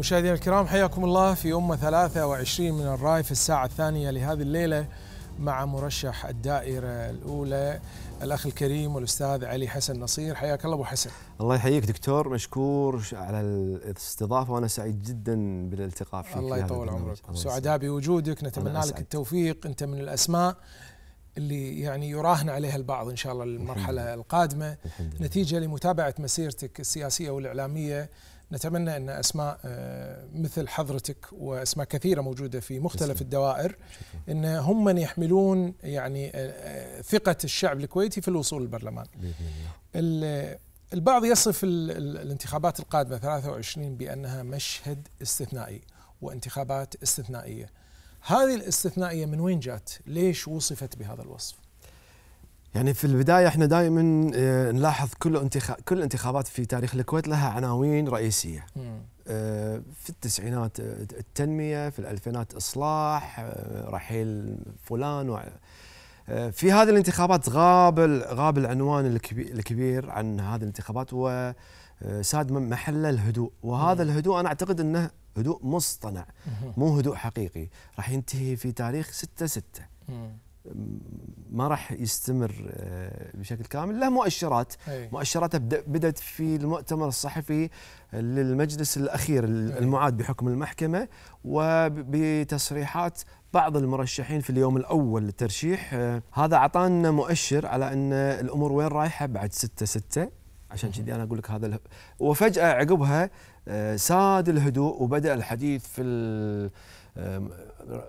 مشاهدينا الكرام حياكم الله في أمة 23 من الرأي في الساعة الثانية لهذه الليلة مع مرشح الدائرة الأولى الأخ الكريم والأستاذ علي حسن نصير حياك الله أبو حسن الله يحييك دكتور مشكور على الاستضافة وأنا سعيد جدا بالالتقاء فيك الله يطول عمرك سعداء بوجودك نتمنى لك التوفيق أنت من الأسماء اللي يعني يراهن عليها البعض ان شاء الله المرحله القادمه الحمد نتيجه لمتابعه مسيرتك السياسيه والاعلاميه نتمنى أن أسماء آه، مثل حضرتك وأسماء كثيرة موجودة في مختلف الدوائر أن هم من يحملون يعني آه، آه، ثقة الشعب الكويتي في الوصول للبرلمان البعض يصف الانتخابات القادمة 23 بأنها مشهد استثنائي وانتخابات استثنائية هذه الاستثنائية من وين جات؟ ليش وصفت بهذا الوصف؟ يعني في البدايه احنا دائما آه، نلاحظ كل انتخاب كل انتخابات في تاريخ الكويت لها عناوين رئيسيه. آه، في التسعينات آه، التنميه، في الالفينات اصلاح، رحيل فلان و... في هذه الانتخابات غاب غاب العنوان الكبير عن هذه الانتخابات وساد محله الهدوء، وهذا الهدوء انا اعتقد انه هدوء مصطنع مو هدوء حقيقي، راح ينتهي في تاريخ 6 6 ما راح يستمر آه، بشكل كامل له مؤشرات أي. مؤشراته بدات في المؤتمر الصحفي للمجلس الاخير المعاد بحكم المحكمه وبتصريحات بعض المرشحين في اليوم الاول للترشيح آه، هذا اعطانا مؤشر على ان الامور وين رايحه بعد 6 6 عشان كذي انا اقول لك هذا وفجاه عقبها آه، ساد الهدوء وبدا الحديث في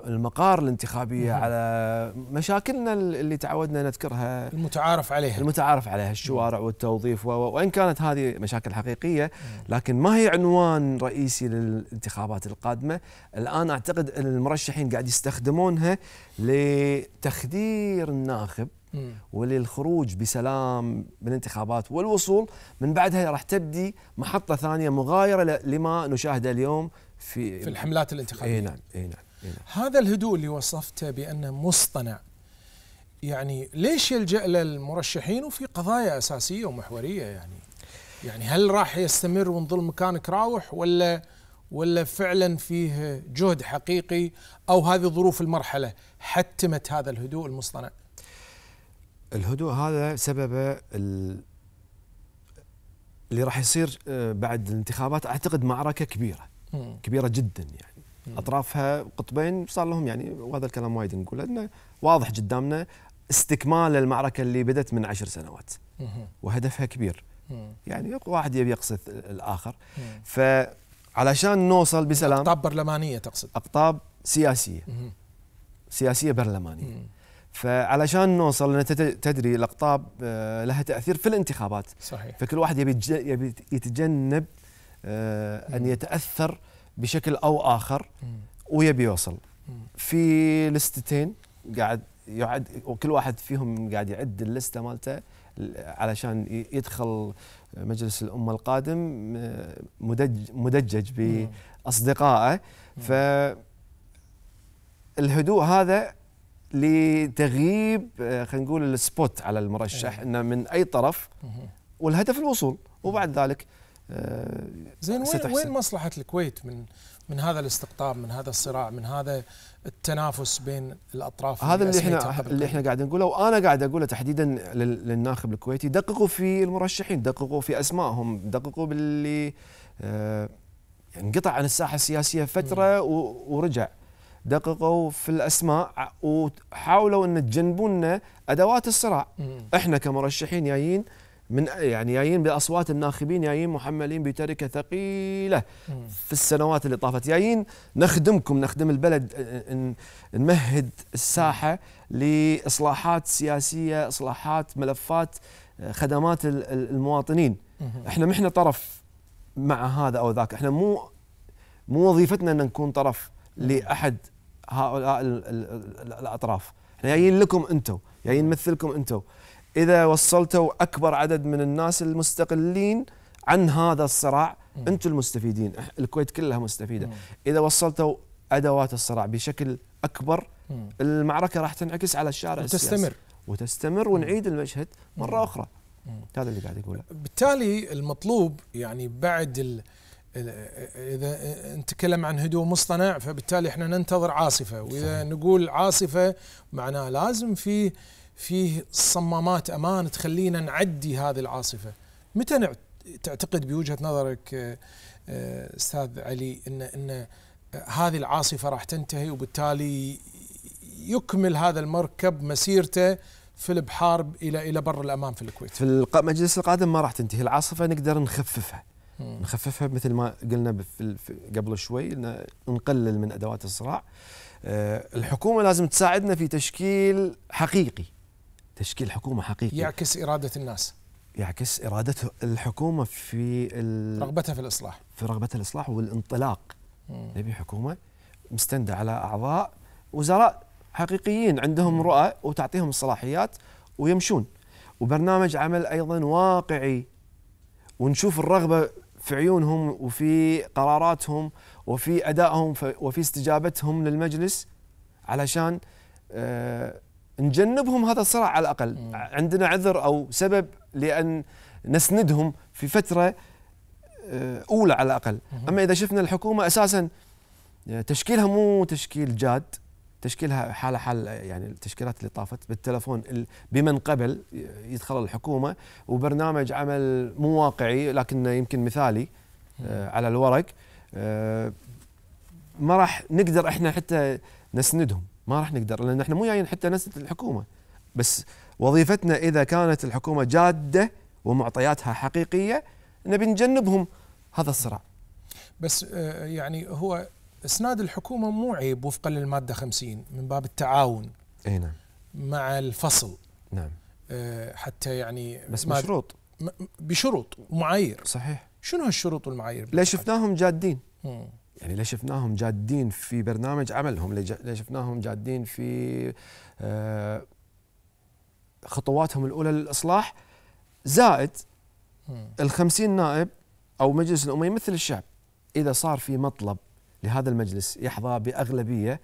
المقار الانتخابيه مم. نعم. على مشاكلنا اللي تعودنا نذكرها المتعارف عليها المتعارف عليها الشوارع مم. نعم. والتوظيف وان كانت هذه مشاكل حقيقيه نعم. لكن ما هي عنوان رئيسي للانتخابات القادمه الان اعتقد ان المرشحين قاعد يستخدمونها لتخدير الناخب وللخروج بسلام بالانتخابات والوصول من بعدها راح تبدي محطه ثانيه مغايره لما نشاهده اليوم في في الحملات الانتخابيه اي نعم اي نعم إيه. هذا الهدوء اللي وصفته بأنه مصطنع يعني ليش يلجأ للمرشحين وفي قضايا أساسية ومحورية يعني يعني هل راح يستمر ونظل مكانك راوح ولا ولا فعلا فيه جهد حقيقي أو هذه ظروف المرحلة حتمت هذا الهدوء المصطنع الهدوء هذا سببه اللي راح يصير آه، بعد الانتخابات اعتقد معركه كبيره كبيره جدا يعني اطرافها قطبين صار لهم يعني وهذا الكلام وايد نقوله انه واضح قدامنا استكمال المعركه اللي بدت من عشر سنوات وهدفها كبير يعني واحد يبي يقصد الاخر فعلشان نوصل بسلام اقطاب برلمانيه تقصد اقطاب سياسيه سياسيه برلمانيه فعلشان نوصل لان تدري الاقطاب آه، لها تاثير في الانتخابات صحيح فكل واحد يبي يبي يتجنب آه، ان يتاثر بشكل او اخر ويبي يوصل في لستتين قاعد يعد وكل واحد فيهم قاعد يعد اللسته مالته علشان يدخل مجلس الامه القادم مدجج باصدقائه ف الهدوء هذا لتغييب آه، خلينا نقول السبوت على المرشح إيه. انه من اي طرف والهدف الوصول وبعد ذلك زين وين وين مصلحه الكويت من من هذا الاستقطاب من هذا الصراع من هذا التنافس بين الاطراف هذا اللي احنا اللي احنا قاعدين نقوله وانا قاعد اقوله تحديدا للناخب الكويتي دققوا في المرشحين دققوا في اسمائهم دققوا باللي آه، انقطع عن الساحه السياسيه فتره ورجع دققوا في الاسماء وحاولوا ان تجنبونا ادوات الصراع احنا كمرشحين جايين من يعني جايين باصوات الناخبين جايين محملين بتركه ثقيله في السنوات اللي طافت جايين نخدمكم نخدم البلد نمهد الساحه لاصلاحات سياسيه اصلاحات ملفات خدمات المواطنين احنا ما احنا طرف مع هذا او ذاك احنا مو مو وظيفتنا ان نكون طرف لاحد هؤلاء الاطراف احنا جايين لكم انتم جايين نمثلكم انتم اذا وصلتوا اكبر عدد من الناس المستقلين عن هذا الصراع انتم المستفيدين الكويت كلها مستفيده اذا وصلتوا ادوات الصراع بشكل اكبر المعركه راح تنعكس على الشارع وتستمر السياسي وتستمر ونعيد المشهد مره اخرى هذا اللي قاعد يقوله بالتالي المطلوب يعني بعد اذا نتكلم عن هدوء مصطنع فبالتالي احنا ننتظر عاصفه واذا نقول عاصفه معناه لازم في فيه صمامات امان تخلينا نعدي هذه العاصفه متى تعتقد بوجهه نظرك آه، آه، استاذ علي ان ان هذه العاصفه راح تنتهي وبالتالي يكمل هذا المركب مسيرته في البحار الى الى بر الامان في الكويت في مجلس القادم ما راح تنتهي العاصفه نقدر نخففها نخففها مثل ما قلنا قبل شوي نقلل من ادوات الصراع آه، الحكومه لازم تساعدنا في تشكيل حقيقي تشكيل حكومه حقيقي يعكس اراده الناس يعكس اراده الحكومه في رغبتها في الاصلاح في رغبتها الاصلاح والانطلاق نبي حكومه مستنده على اعضاء وزراء حقيقيين عندهم رؤى وتعطيهم الصلاحيات ويمشون وبرنامج عمل ايضا واقعي ونشوف الرغبه في عيونهم وفي قراراتهم وفي ادائهم وفي استجابتهم للمجلس علشان آه، نجنبهم هذا الصراع على الاقل عندنا عذر او سبب لان نسندهم في فتره آه، اولى على الاقل اما اذا شفنا الحكومه اساسا آه، تشكيلها مو تشكيل جاد تشكيلها حالة حال يعني التشكيلات اللي طافت بالتلفون بمن قبل يدخل الحكومة وبرنامج عمل مو واقعي لكنه يمكن مثالي آه، على الورق آه، ما راح نقدر احنا حتى نسندهم ما راح نقدر لان احنا مو جايين حتى نسند الحكومه بس وظيفتنا اذا كانت الحكومه جاده ومعطياتها حقيقيه نبي نجنبهم هذا الصراع بس آه، يعني هو اسناد الحكومه مو عيب وفقا للماده 50 من باب التعاون اي نعم مع الفصل نعم آه، حتى يعني بس بشروط بشروط ومعايير صحيح شنو هالشروط والمعايير ليش شفناهم جادين مم. يعني ليش شفناهم جادين في برنامج عملهم ليش شفناهم جادين في آه، خطواتهم الاولى للاصلاح زائد ال 50 نائب او مجلس الامه مثل الشعب اذا صار في مطلب لهذا المجلس يحظى باغلبيه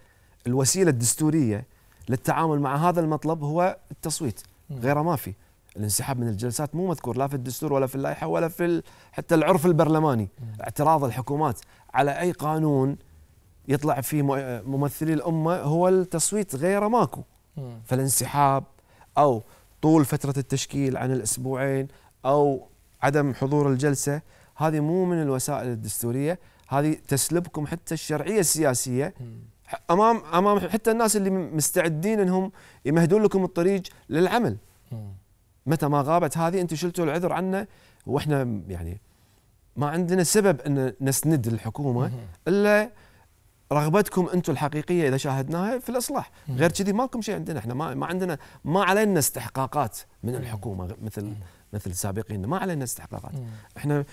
الوسيله الدستوريه للتعامل مع هذا المطلب هو التصويت غير ما في الانسحاب من الجلسات مو مذكور لا في الدستور ولا في اللائحه ولا في حتى العرف البرلماني اعتراض الحكومات على اي قانون يطلع فيه ممثلي الامه هو التصويت غير ماكو فالانسحاب او طول فتره التشكيل عن الاسبوعين او عدم حضور الجلسه هذه مو من الوسائل الدستوريه هذه تسلبكم حتى الشرعيه السياسيه امام امام حتى الناس اللي مستعدين انهم يمهدون لكم الطريق للعمل متى ما غابت هذه انتم شلتوا العذر عنا واحنا يعني ما عندنا سبب ان نسند الحكومه الا رغبتكم انتم الحقيقيه اذا شاهدناها في الاصلاح، غير كذي ما لكم شيء عندنا احنا ما ما عندنا ما علينا استحقاقات من الحكومه مثل مثل سابقيننا ما علينا استحقاقات، احنا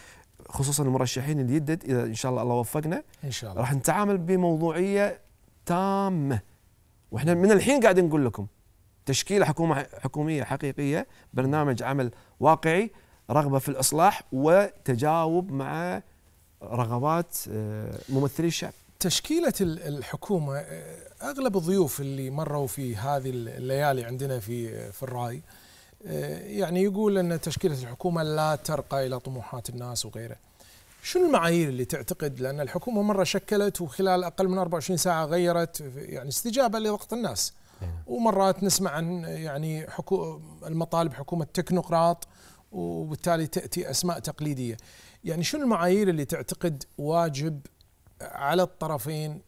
خصوصا المرشحين الجدد اذا ان شاء الله الله وفقنا ان شاء الله راح نتعامل بموضوعيه تامه واحنا من الحين قاعد نقول لكم تشكيله حكومه حكوميه حقيقيه برنامج عمل واقعي رغبه في الاصلاح وتجاوب مع رغبات آه، ممثلي الشعب تشكيله الحكومه آه، اغلب الضيوف اللي مروا في هذه الليالي عندنا في آه، في الراي آه، يعني يقول ان تشكيله الحكومه لا ترقى الى طموحات الناس وغيره. شنو المعايير اللي تعتقد لان الحكومه مره شكلت وخلال اقل من 24 ساعه غيرت يعني استجابه لضغط الناس. إيه. ومرات نسمع عن يعني حكو المطالب حكومه تكنوقراط وبالتالي تاتي اسماء تقليديه. يعني شنو المعايير اللي تعتقد واجب على الطرفين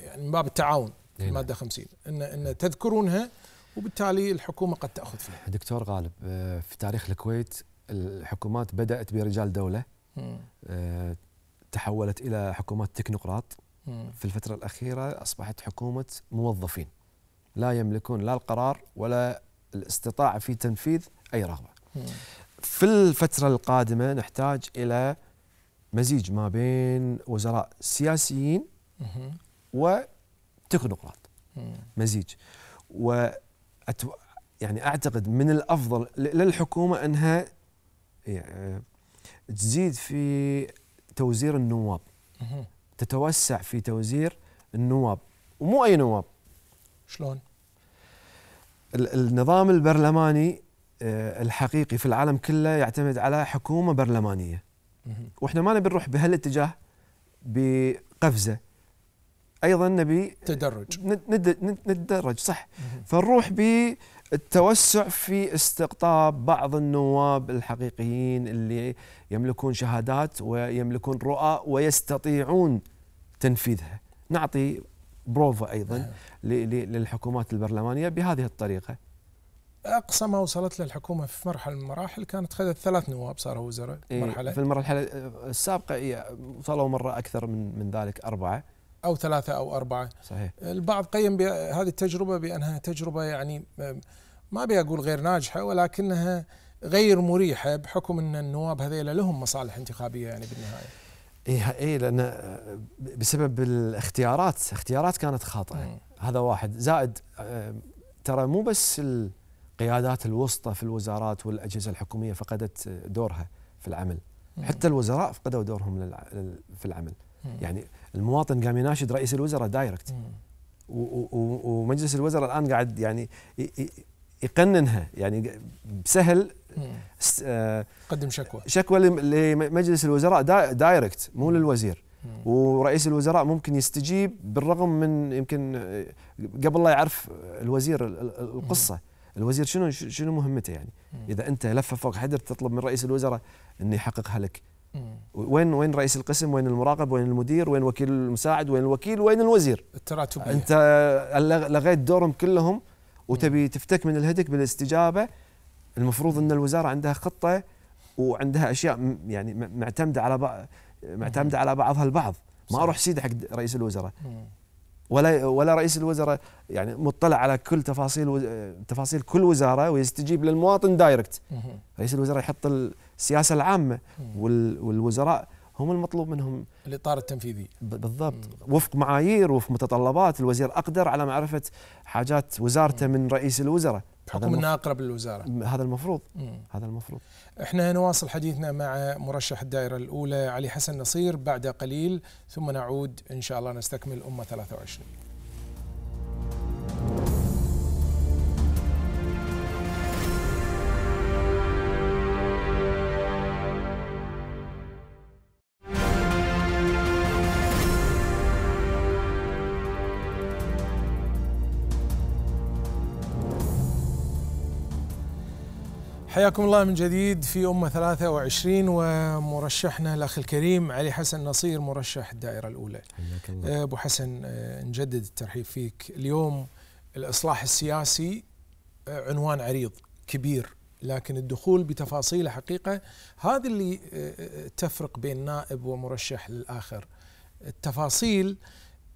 يعني من باب التعاون في إيه. الماده 50 ان ان تذكرونها وبالتالي الحكومه قد تاخذ فيها. دكتور غالب آه، في تاريخ الكويت الحكومات بدات برجال دوله آه، تحولت الى حكومات تكنوقراط في الفتره الاخيره اصبحت حكومه موظفين لا يملكون لا القرار ولا الاستطاعه في تنفيذ اي رغبه. في الفتره القادمه نحتاج الى مزيج ما بين وزراء سياسيين وتكنوقراط مزيج و أتو... يعني اعتقد من الافضل للحكومه انها يعني، تزيد في توزير النواب تتوسع في توزير النواب ومو اي نواب شلون النظام البرلماني آه، الحقيقي في العالم كله يعتمد على حكومه برلمانيه واحنا ما نبي نروح بهالاتجاه بقفزه ايضا نبي تدرج نتدرج صح فنروح بالتوسع في استقطاب بعض النواب الحقيقيين اللي يملكون شهادات ويملكون رؤى ويستطيعون تنفيذها نعطي بروفا ايضا نعم. للحكومات البرلمانيه بهذه الطريقه اقصى ما وصلت له الحكومه في مرحله من المراحل كانت خذت ثلاث نواب صاروا وزراء إيه مرحله في المرحله السابقه وصلوا إيه، مره اكثر من من ذلك اربعه او ثلاثه او اربعه صحيح البعض قيم بهذه التجربه بانها تجربه يعني ما ابي اقول غير ناجحه ولكنها غير مريحه بحكم ان النواب هذيل لهم مصالح انتخابيه يعني بالنهايه ايه ايه لان بسبب الاختيارات اختيارات كانت خاطئه هذا واحد زائد آه، ترى مو بس القيادات الوسطى في الوزارات والاجهزه الحكوميه فقدت دورها في العمل حتى الوزراء فقدوا دورهم في العمل يعني المواطن قام يناشد رئيس الوزراء دايركت ومجلس الوزراء الان قاعد يعني يقننها يعني بسهل آه، قدم شكوى شكوى لمجلس الوزراء دايركت مو للوزير ورئيس الوزراء ممكن يستجيب بالرغم من يمكن آه، قبل لا يعرف الوزير القصه الوزير شنو شنو مهمته يعني اذا انت لفه فوق حدر تطلب من رئيس الوزراء انه يحققها لك وين وين رئيس القسم وين المراقب وين المدير وين وكيل المساعد وين الوكيل وين الوزير التراتبية انت لغيت دورهم كلهم وتبي تفتك من الهدك بالاستجابه المفروض ان الوزاره عندها خطه وعندها اشياء يعني معتمده على معتمده على بعضها البعض ما اروح سيده حق رئيس الوزراء ولا ولا رئيس الوزراء يعني مطلع على كل تفاصيل تفاصيل كل وزاره ويستجيب للمواطن دايركت رئيس الوزراء يحط السياسه العامه والوزراء هم المطلوب منهم الاطار التنفيذي بالضبط وفق معايير وفق متطلبات الوزير اقدر على معرفه حاجات وزارته من رئيس الوزراء بحكم انها اقرب للوزاره هذا المفروض مم. هذا المفروض احنا نواصل حديثنا مع مرشح الدائره الاولى علي حسن نصير بعد قليل ثم نعود ان شاء الله نستكمل امه 23 حياكم الله من جديد في أمة 23 ومرشحنا الأخ الكريم علي حسن نصير مرشح الدائرة الأولى الله. أه، أبو حسن أه، نجدد الترحيب فيك اليوم الإصلاح السياسي أه، عنوان عريض كبير لكن الدخول بتفاصيله حقيقة هذا اللي تفرق بين نائب ومرشح للآخر التفاصيل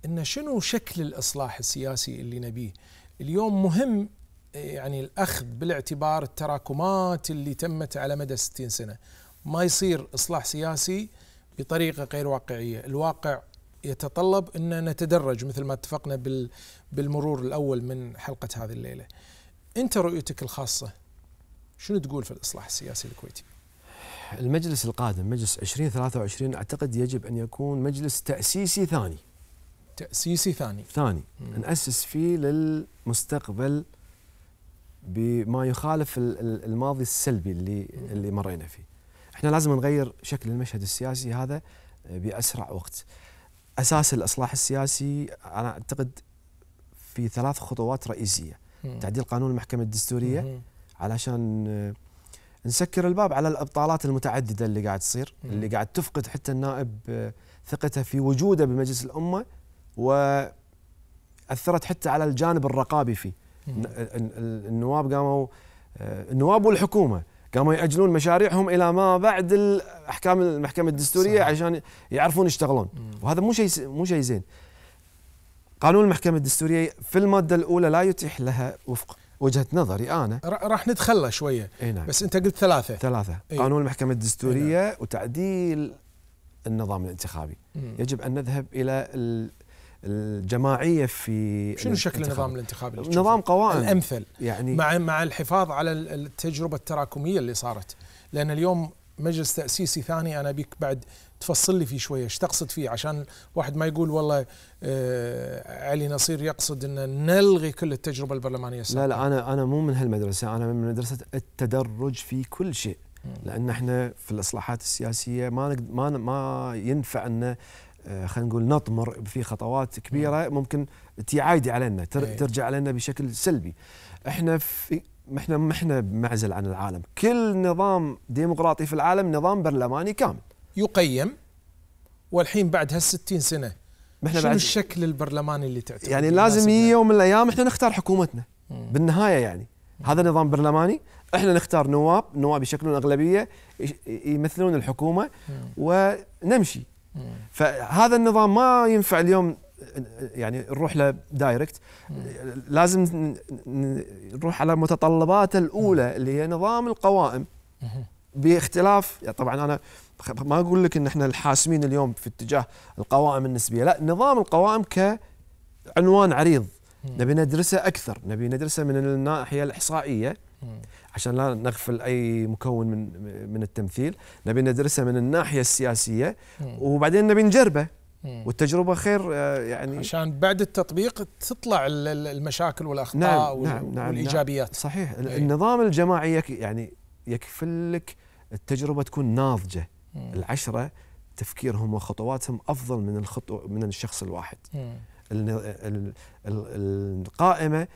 أن شنو شكل الإصلاح السياسي اللي نبيه اليوم مهم يعني الاخذ بالاعتبار التراكمات اللي تمت على مدى 60 سنه ما يصير اصلاح سياسي بطريقه غير واقعيه الواقع يتطلب ان نتدرج مثل ما اتفقنا بالمرور الاول من حلقه هذه الليله انت رؤيتك الخاصه شنو تقول في الاصلاح السياسي الكويتي المجلس القادم مجلس 2023 اعتقد يجب ان يكون مجلس تاسيسي ثاني تاسيسي ثاني ثاني مم. ناسس فيه للمستقبل بما يخالف الماضي السلبي اللي اللي مرينا فيه. احنا لازم نغير شكل المشهد السياسي هذا آه، باسرع وقت. اساس الاصلاح السياسي انا اعتقد في ثلاث خطوات رئيسيه. تعديل قانون المحكمه الدستوريه علشان آه، نسكر الباب على الابطالات المتعدده اللي قاعد تصير، اللي قاعد تفقد حتى النائب آه، ثقته في وجوده بمجلس الامه و اثرت حتى على الجانب الرقابي فيه إيه. النواب قاموا آه، النواب والحكومه قاموا ياجلون مشاريعهم الى ما بعد الاحكام المحكمه الدستوريه صحيح. عشان يعرفون يشتغلون مم. وهذا مو شيء مو شيء زين قانون المحكمه الدستوريه في الماده الاولى لا يتيح لها وفق وجهه نظري انا راح نتخلى شويه اي نعم. بس انت قلت ثلاثه ثلاثه أي. قانون المحكمه الدستوريه نعم. وتعديل النظام الانتخابي مم. يجب ان نذهب الى الجماعيه في شنو شكل النظام الانتخابي نظام قوائم الامثل يعني مع مع الحفاظ على التجربه التراكميه اللي صارت لان اليوم مجلس تاسيسي ثاني انا بيك بعد تفصل لي فيه شويه ايش تقصد فيه عشان واحد ما يقول والله آه علي نصير يقصد ان نلغي كل التجربه البرلمانيه السابقه لا لا انا انا مو من هالمدرسه انا من مدرسه التدرج في كل شيء لان احنا في الاصلاحات السياسيه ما ما ما ينفع ان آه، خلينا نقول نطمر في خطوات نعم. كبيره ممكن تعايدي علينا إيه. ترجع علينا بشكل سلبي احنا في احنا ما احنا بمعزل عن العالم كل نظام ديمقراطي في العالم نظام برلماني كامل يقيم والحين بعد هالستين سنه احنا شنو الشكل البرلماني اللي تعتبر يعني لازم يجي يوم من الايام احنا نختار حكومتنا مم. بالنهايه يعني مم. هذا نظام برلماني احنا نختار نواب نواب يشكلون اغلبيه يمثلون الحكومه مم. ونمشي فهذا النظام ما ينفع اليوم يعني نروح له دايركت لازم نروح على متطلباته الاولى اللي هي نظام القوائم باختلاف يعني طبعا انا ما اقول لك ان احنا الحاسمين اليوم في اتجاه القوائم النسبيه لا نظام القوائم كعنوان عريض نبي ندرسه اكثر نبي ندرسه من الناحيه الاحصائيه عشان لا نغفل اي مكون من من التمثيل نبي ندرسه من الناحيه السياسيه وبعدين نبي نجربه والتجربه خير آه، يعني عشان بعد التطبيق تطلع المشاكل والاخطاء نعم نعم نعم والايجابيات نعم صحيح أي. النظام الجماعي يعني يكفل لك التجربه تكون ناضجه مم. العشره تفكيرهم وخطواتهم افضل من الخطو من الشخص الواحد مم. القائمه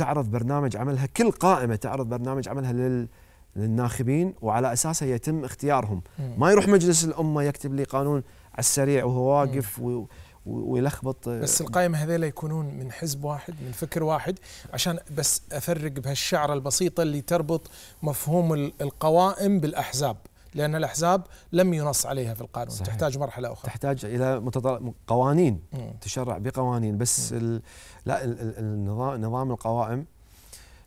تعرض برنامج عملها كل قائمه تعرض برنامج عملها لل للناخبين وعلى اساسها يتم اختيارهم ما يروح مجلس الامه يكتب لي قانون على السريع وهو واقف و... ويلخبط آه، بس القائمه هذيلا يكونون من حزب واحد من فكر واحد عشان بس افرق بهالشعره البسيطه اللي تربط مفهوم القوائم بالاحزاب لأن الأحزاب لم ينص عليها في القانون صحيح. تحتاج مرحلة أخرى تحتاج إلى قوانين مم. تشرع بقوانين بس ال... لا النظام نظام القوائم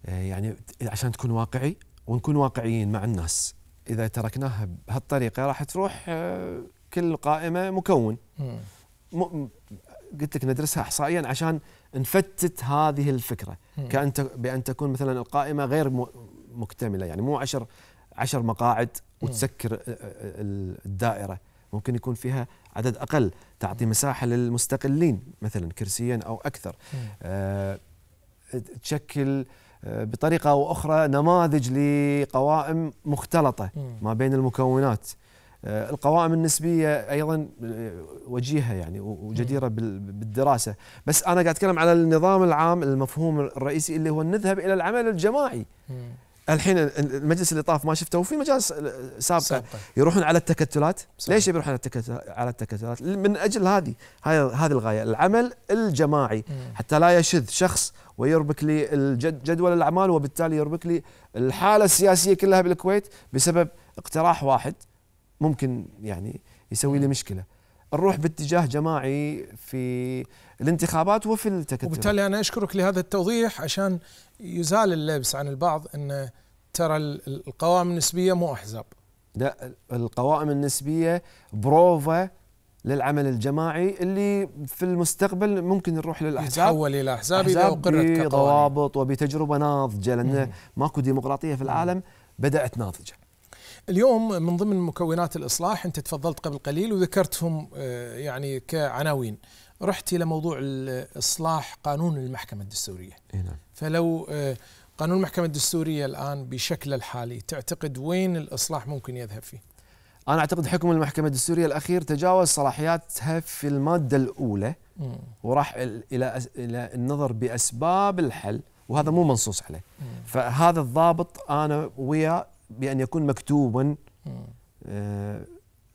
آه، يعني عشان تكون واقعي ونكون واقعيين مع الناس إذا تركناها بهالطريقة راح تروح آه، كل قائمة مكون م... قلت لك ندرسها احصائيا عشان نفتت هذه الفكره كان بان تكون مثلا القائمه غير مكتمله يعني مو عشر عشر مقاعد وتسكر آه، آه، آه، الدائره ممكن يكون فيها عدد اقل تعطي مساحه للمستقلين مثلا كرسيا او اكثر تشكل بطريقه او اخرى نماذج لقوائم مختلطه ما بين المكونات القوائم النسبيه ايضا وجيهه يعني وجديره بالدراسه بس انا قاعد اتكلم على النظام العام المفهوم الرئيسي اللي هو نذهب الى العمل الجماعي الحين المجلس اللي طاف ما شفته وفي مجالس سابقه سابقة. يروحون على التكتلات سابقة. ليش يروحون على التكتلات من اجل هذه هذه الغايه العمل الجماعي مم. حتى لا يشذ شخص ويربك لي جدول الاعمال وبالتالي يربك لي الحاله السياسيه كلها بالكويت بسبب اقتراح واحد ممكن يعني يسوي لي مشكله نروح باتجاه جماعي في الانتخابات وفي التكتل وبالتالي أنا أشكرك لهذا التوضيح عشان يزال اللبس عن البعض أن ترى القوائم النسبية مو أحزاب لا القوائم النسبية بروفا للعمل الجماعي اللي في المستقبل ممكن نروح للاحزاب يتحول الى احزاب اذا اقرت بضوابط وبتجربه ناضجه لان ماكو ديمقراطيه في العالم بدات ناضجه. اليوم من ضمن مكونات الاصلاح انت تفضلت قبل قليل وذكرتهم آه، يعني كعناوين رحت الى موضوع اصلاح قانون المحكمه الدستوريه نعم. فلو آه، قانون المحكمه الدستوريه الان بشكله الحالي تعتقد وين الاصلاح ممكن يذهب فيه انا اعتقد حكم المحكمه الدستوريه الاخير تجاوز صلاحياتها في الماده الاولى وراح الى الى النظر باسباب الحل وهذا مو منصوص عليه فهذا الضابط انا وياه بان يكون مكتوبا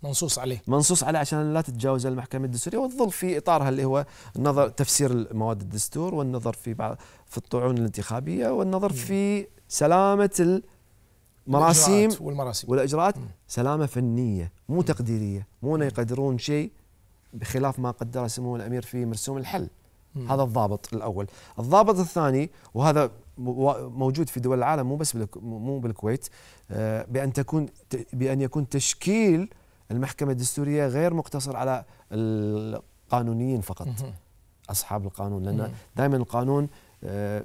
منصوص عليه منصوص عليه عشان لا تتجاوز المحكمة الدستورية وتظل في إطارها اللي هو النظر تفسير مواد الدستور والنظر في بعض في الطعون الانتخابية والنظر في سلامة المراسيم والمراسيم والإجراءات م. سلامة فنية مو تقديرية مو يقدرون شيء بخلاف ما قدره سمو الأمير في مرسوم الحل م. هذا الضابط الأول الضابط الثاني وهذا موجود في دول العالم مو بس مو بالكويت آه، بان تكون بان يكون تشكيل المحكمة الدستورية غير مقتصر على القانونيين فقط أصحاب القانون لأن دائما القانون آه،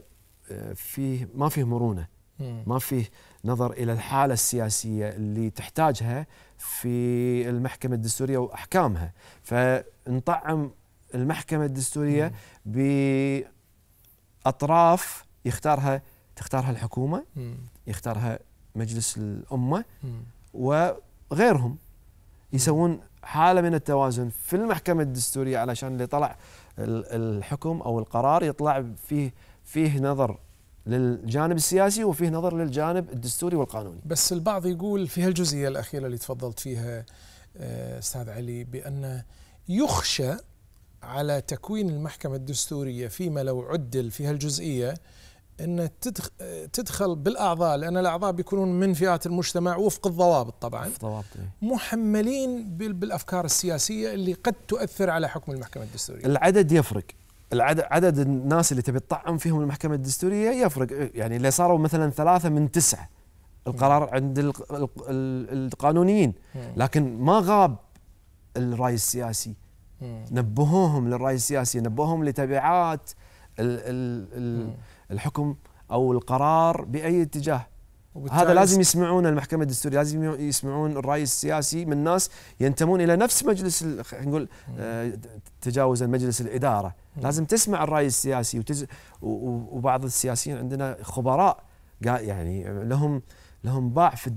آه، فيه ما فيه مرونة ما فيه نظر إلى الحالة السياسية اللي تحتاجها في المحكمة الدستورية وأحكامها فنطعم المحكمة الدستورية بأطراف يختارها تختارها الحكومة يختارها مجلس الأمة وغيرهم يسوون حاله من التوازن في المحكمه الدستوريه علشان اللي طلع الحكم او القرار يطلع فيه فيه نظر للجانب السياسي وفيه نظر للجانب الدستوري والقانوني. بس البعض يقول في هالجزئيه الاخيره اللي تفضلت فيها آه، استاذ علي بان يخشى على تكوين المحكمه الدستوريه فيما لو عدل في هالجزئيه ان تدخل بالاعضاء لان الاعضاء بيكونون من فئات المجتمع وفق الضوابط طبعا وفق إيه. محملين بالافكار السياسيه اللي قد تؤثر على حكم المحكمه الدستوريه العدد يفرق عدد الناس اللي تبي تطعم فيهم المحكمه الدستوريه يفرق يعني اللي صاروا مثلا ثلاثه من تسعه القرار عند القانونيين لكن ما غاب الراي السياسي نبهوهم للراي السياسي نبهوهم لتبعات ال ال ال الحكم او القرار باي اتجاه هذا لازم يسمعون المحكمه الدستوريه لازم يسمعون الراي السياسي من ناس ينتمون الى نفس مجلس نقول آه، تجاوز المجلس الاداره لازم تسمع الراي السياسي وتز وبعض السياسيين عندنا خبراء يعني لهم لهم باع في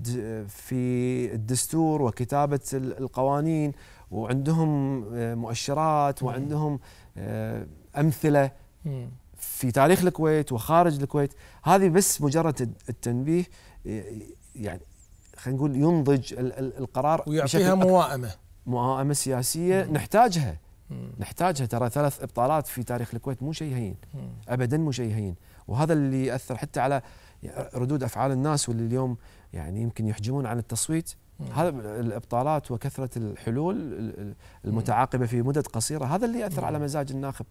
في الدستور وكتابه القوانين وعندهم آه، مؤشرات وعندهم آه، امثله في تاريخ الكويت وخارج الكويت هذه بس مجرد التنبيه يعني خلينا نقول ينضج القرار ويعطيها موائمه موائمه سياسيه مم. نحتاجها مم. نحتاجها ترى ثلاث ابطالات في تاريخ الكويت مو شيء هين ابدا مو شيء هين وهذا اللي ياثر حتى على ردود افعال الناس واللي اليوم يعني يمكن يحجمون عن التصويت هذا الابطالات وكثره الحلول المتعاقبه في مدد قصيره هذا اللي ياثر على مزاج الناخب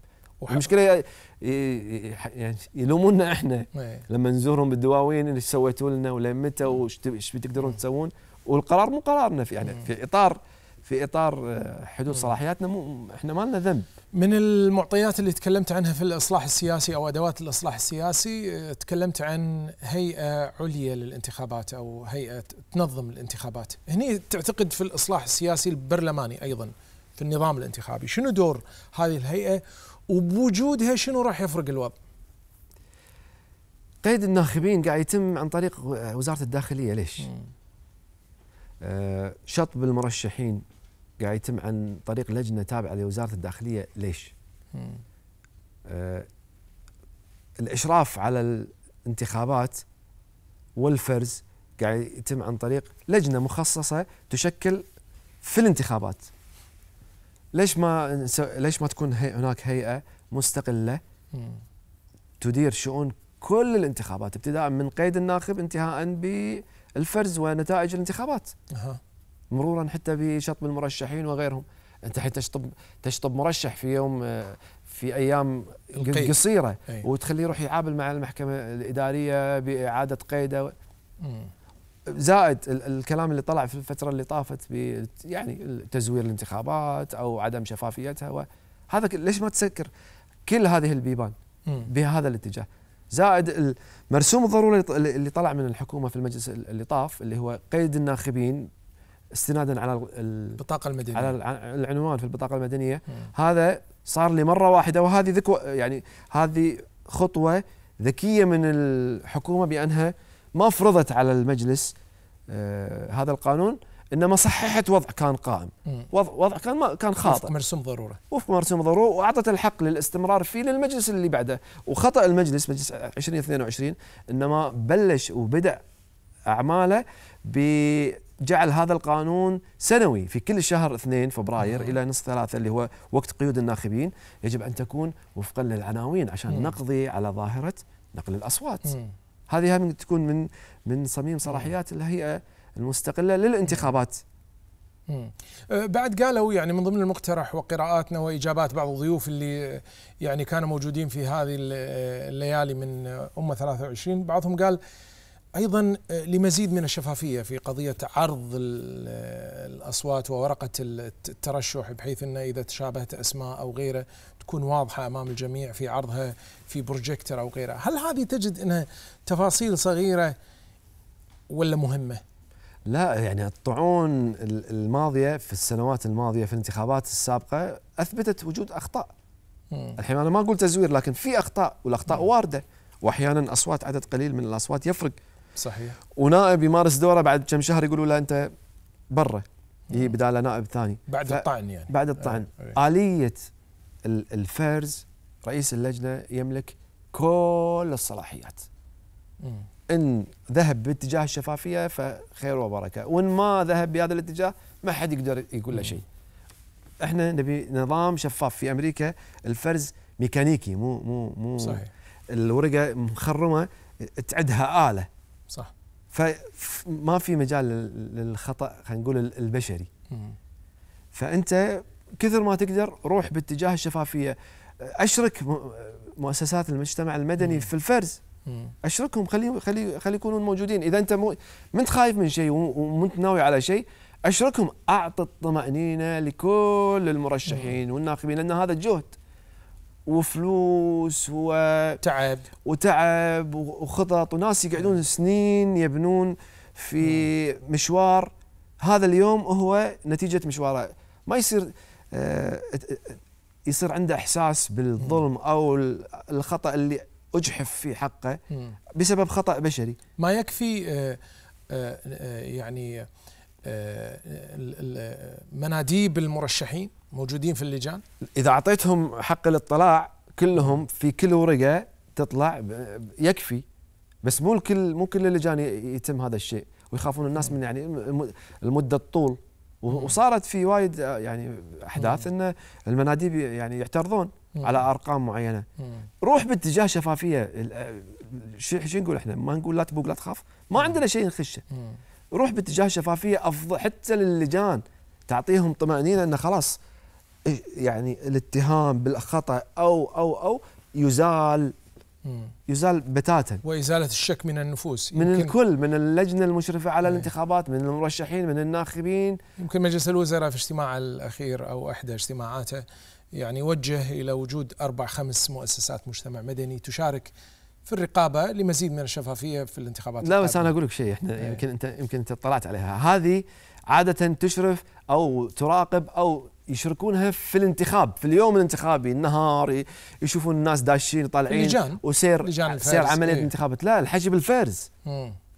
المشكله يعني يلومونا احنا إيه. لما نزورهم بالدواوين اللي سويتوا لنا ولا متى إيه. وايش تقدرون تسوون والقرار مو قرارنا في يعني إيه. في اطار في اطار آه، حدود صلاحياتنا مو احنا ما لنا ذنب. من المعطيات اللي تكلمت عنها في الاصلاح السياسي او ادوات الاصلاح السياسي آه، تكلمت عن هيئه عليا للانتخابات او هيئه تنظم الانتخابات. هني تعتقد في الاصلاح السياسي البرلماني ايضا في النظام الانتخابي شنو دور هذه الهيئة وبوجودها شنو راح يفرق الوضع قيد الناخبين قاعد يتم عن طريق وزارة الداخلية ليش آه شطب المرشحين قاعد يتم عن طريق لجنة تابعة لوزارة الداخلية ليش آه الإشراف على الانتخابات والفرز قاعد يتم عن طريق لجنه مخصصه تشكل في الانتخابات ليش ما ليش ما تكون هي... هناك هيئه مستقله تدير شؤون كل الانتخابات ابتداء من قيد الناخب انتهاء بالفرز ونتائج الانتخابات مرورا حتى بشطب المرشحين وغيرهم انت حتى تشطب تشطب مرشح في يوم في ايام قصيره وتخليه يروح يعابل مع المحكمه الاداريه باعاده قيده زائد الكلام اللي طلع في الفتره اللي طافت ب يعني تزوير الانتخابات او عدم شفافيتها هذا ليش ما تسكر كل هذه البيبان بهذا الاتجاه زائد المرسوم الضروري اللي طلع من الحكومه في المجلس اللي طاف اللي هو قيد الناخبين استنادا على البطاقه المدنيه على العنوان في البطاقه المدنيه هذا صار لمره واحده وهذه ذكوة يعني هذه خطوه ذكيه من الحكومه بانها ما فرضت على المجلس آه، هذا القانون انما صححت وضع كان قائم وضع, وضع كان ما كان خاطئ وفق مرسوم ضروره وفق مرسوم ضروره واعطت الحق للاستمرار فيه للمجلس اللي بعده وخطا المجلس مجلس 2022 انما بلش وبدا اعماله بجعل هذا القانون سنوي في كل شهر اثنين فبراير آه. الى نصف ثلاثه اللي هو وقت قيود الناخبين يجب ان تكون وفقا للعناوين عشان مم. نقضي على ظاهره نقل الاصوات مم. هذه هم تكون من من صميم صلاحيات الهيئه المستقله للانتخابات أه، بعد قالوا يعني من ضمن المقترح وقراءاتنا واجابات بعض الضيوف اللي يعني كانوا موجودين في هذه الليالي من امه 23 بعضهم قال ايضا آه، لمزيد من الشفافيه في قضيه عرض آه، الاصوات وورقه الترشح بحيث انه اذا تشابهت اسماء او غيره تكون واضحه امام الجميع في عرضها في بروجيكتر او غيره، هل هذه تجد انها تفاصيل صغيره ولا مهمه؟ لا يعني الطعون الماضيه في السنوات الماضيه في الانتخابات السابقه اثبتت وجود اخطاء. الحين انا ما اقول تزوير لكن في اخطاء والاخطاء وارده واحيانا اصوات عدد قليل من الاصوات يفرق صحيح ونائب يمارس دوره بعد كم شهر يقولوا له انت برا يجي بداله نائب ثاني بعد الطعن يعني بعد آه، الطعن آه. اليه الفرز رئيس اللجنه يملك كل الصلاحيات م. ان ذهب باتجاه الشفافيه فخير وبركه وان ما ذهب بهذا الاتجاه ما حد يقدر يقول له شيء احنا نبي نظام شفاف في امريكا الفرز ميكانيكي مو مو مو صحيح الورقه مخرمه تعدها اله صح فما في مجال للخطا خلينا نقول البشري فانت كثر ما تقدر روح باتجاه الشفافيه اشرك مؤسسات المجتمع المدني في الفرز اشركهم خلي خلي خلي يكونون موجودين اذا انت مو منت خايف من شيء ومنت ناوي على شيء اشركهم اعطي الطمانينه لكل المرشحين والناخبين لان هذا جهد وفلوس وتعب وتعب وخطط وناس يقعدون نعم. سنين يبنون في نعم. مشوار هذا اليوم هو نتيجه مشواره ما يصير آه، يصير عنده احساس بالظلم نعم. او الخطا اللي اجحف في حقه بسبب خطا بشري ما يكفي آه، آه، يعني مناديب المرشحين موجودين في اللجان اذا اعطيتهم حق الاطلاع كلهم في كل ورقه تطلع يكفي بس مو الكل مو كل اللجان يتم هذا الشيء ويخافون الناس من يعني المده الطول وصارت في وايد يعني احداث ان المناديب يعني يعترضون على ارقام معينه روح باتجاه شفافيه شو نقول احنا ما نقول لا تبوق لا تخاف ما عندنا شيء نخشه روح باتجاه شفافيه افضل حتى للجان تعطيهم طمانينه انه خلاص إيه، يعني الاتهام بالخطا او او او يزال يزال بتاتا وازاله الشك من النفوس من الكل من اللجنه المشرفه على الانتخابات من المرشحين من الناخبين يمكن مجلس الوزراء في اجتماعه الاخير او احدى اجتماعاته يعني وجه الى وجود اربع خمس مؤسسات مجتمع مدني تشارك في الرقابه لمزيد من الشفافيه في الانتخابات لا بس انا اقول لك شيء احنا إيه. يمكن انت يمكن انت اطلعت عليها هذه عاده تشرف او تراقب او يشركونها في الانتخاب في اليوم الانتخابي النهار يشوفون الناس داشين طالعين لجان وسير لجان سير عمليه إيه؟ الانتخابات لا الحكي بالفرز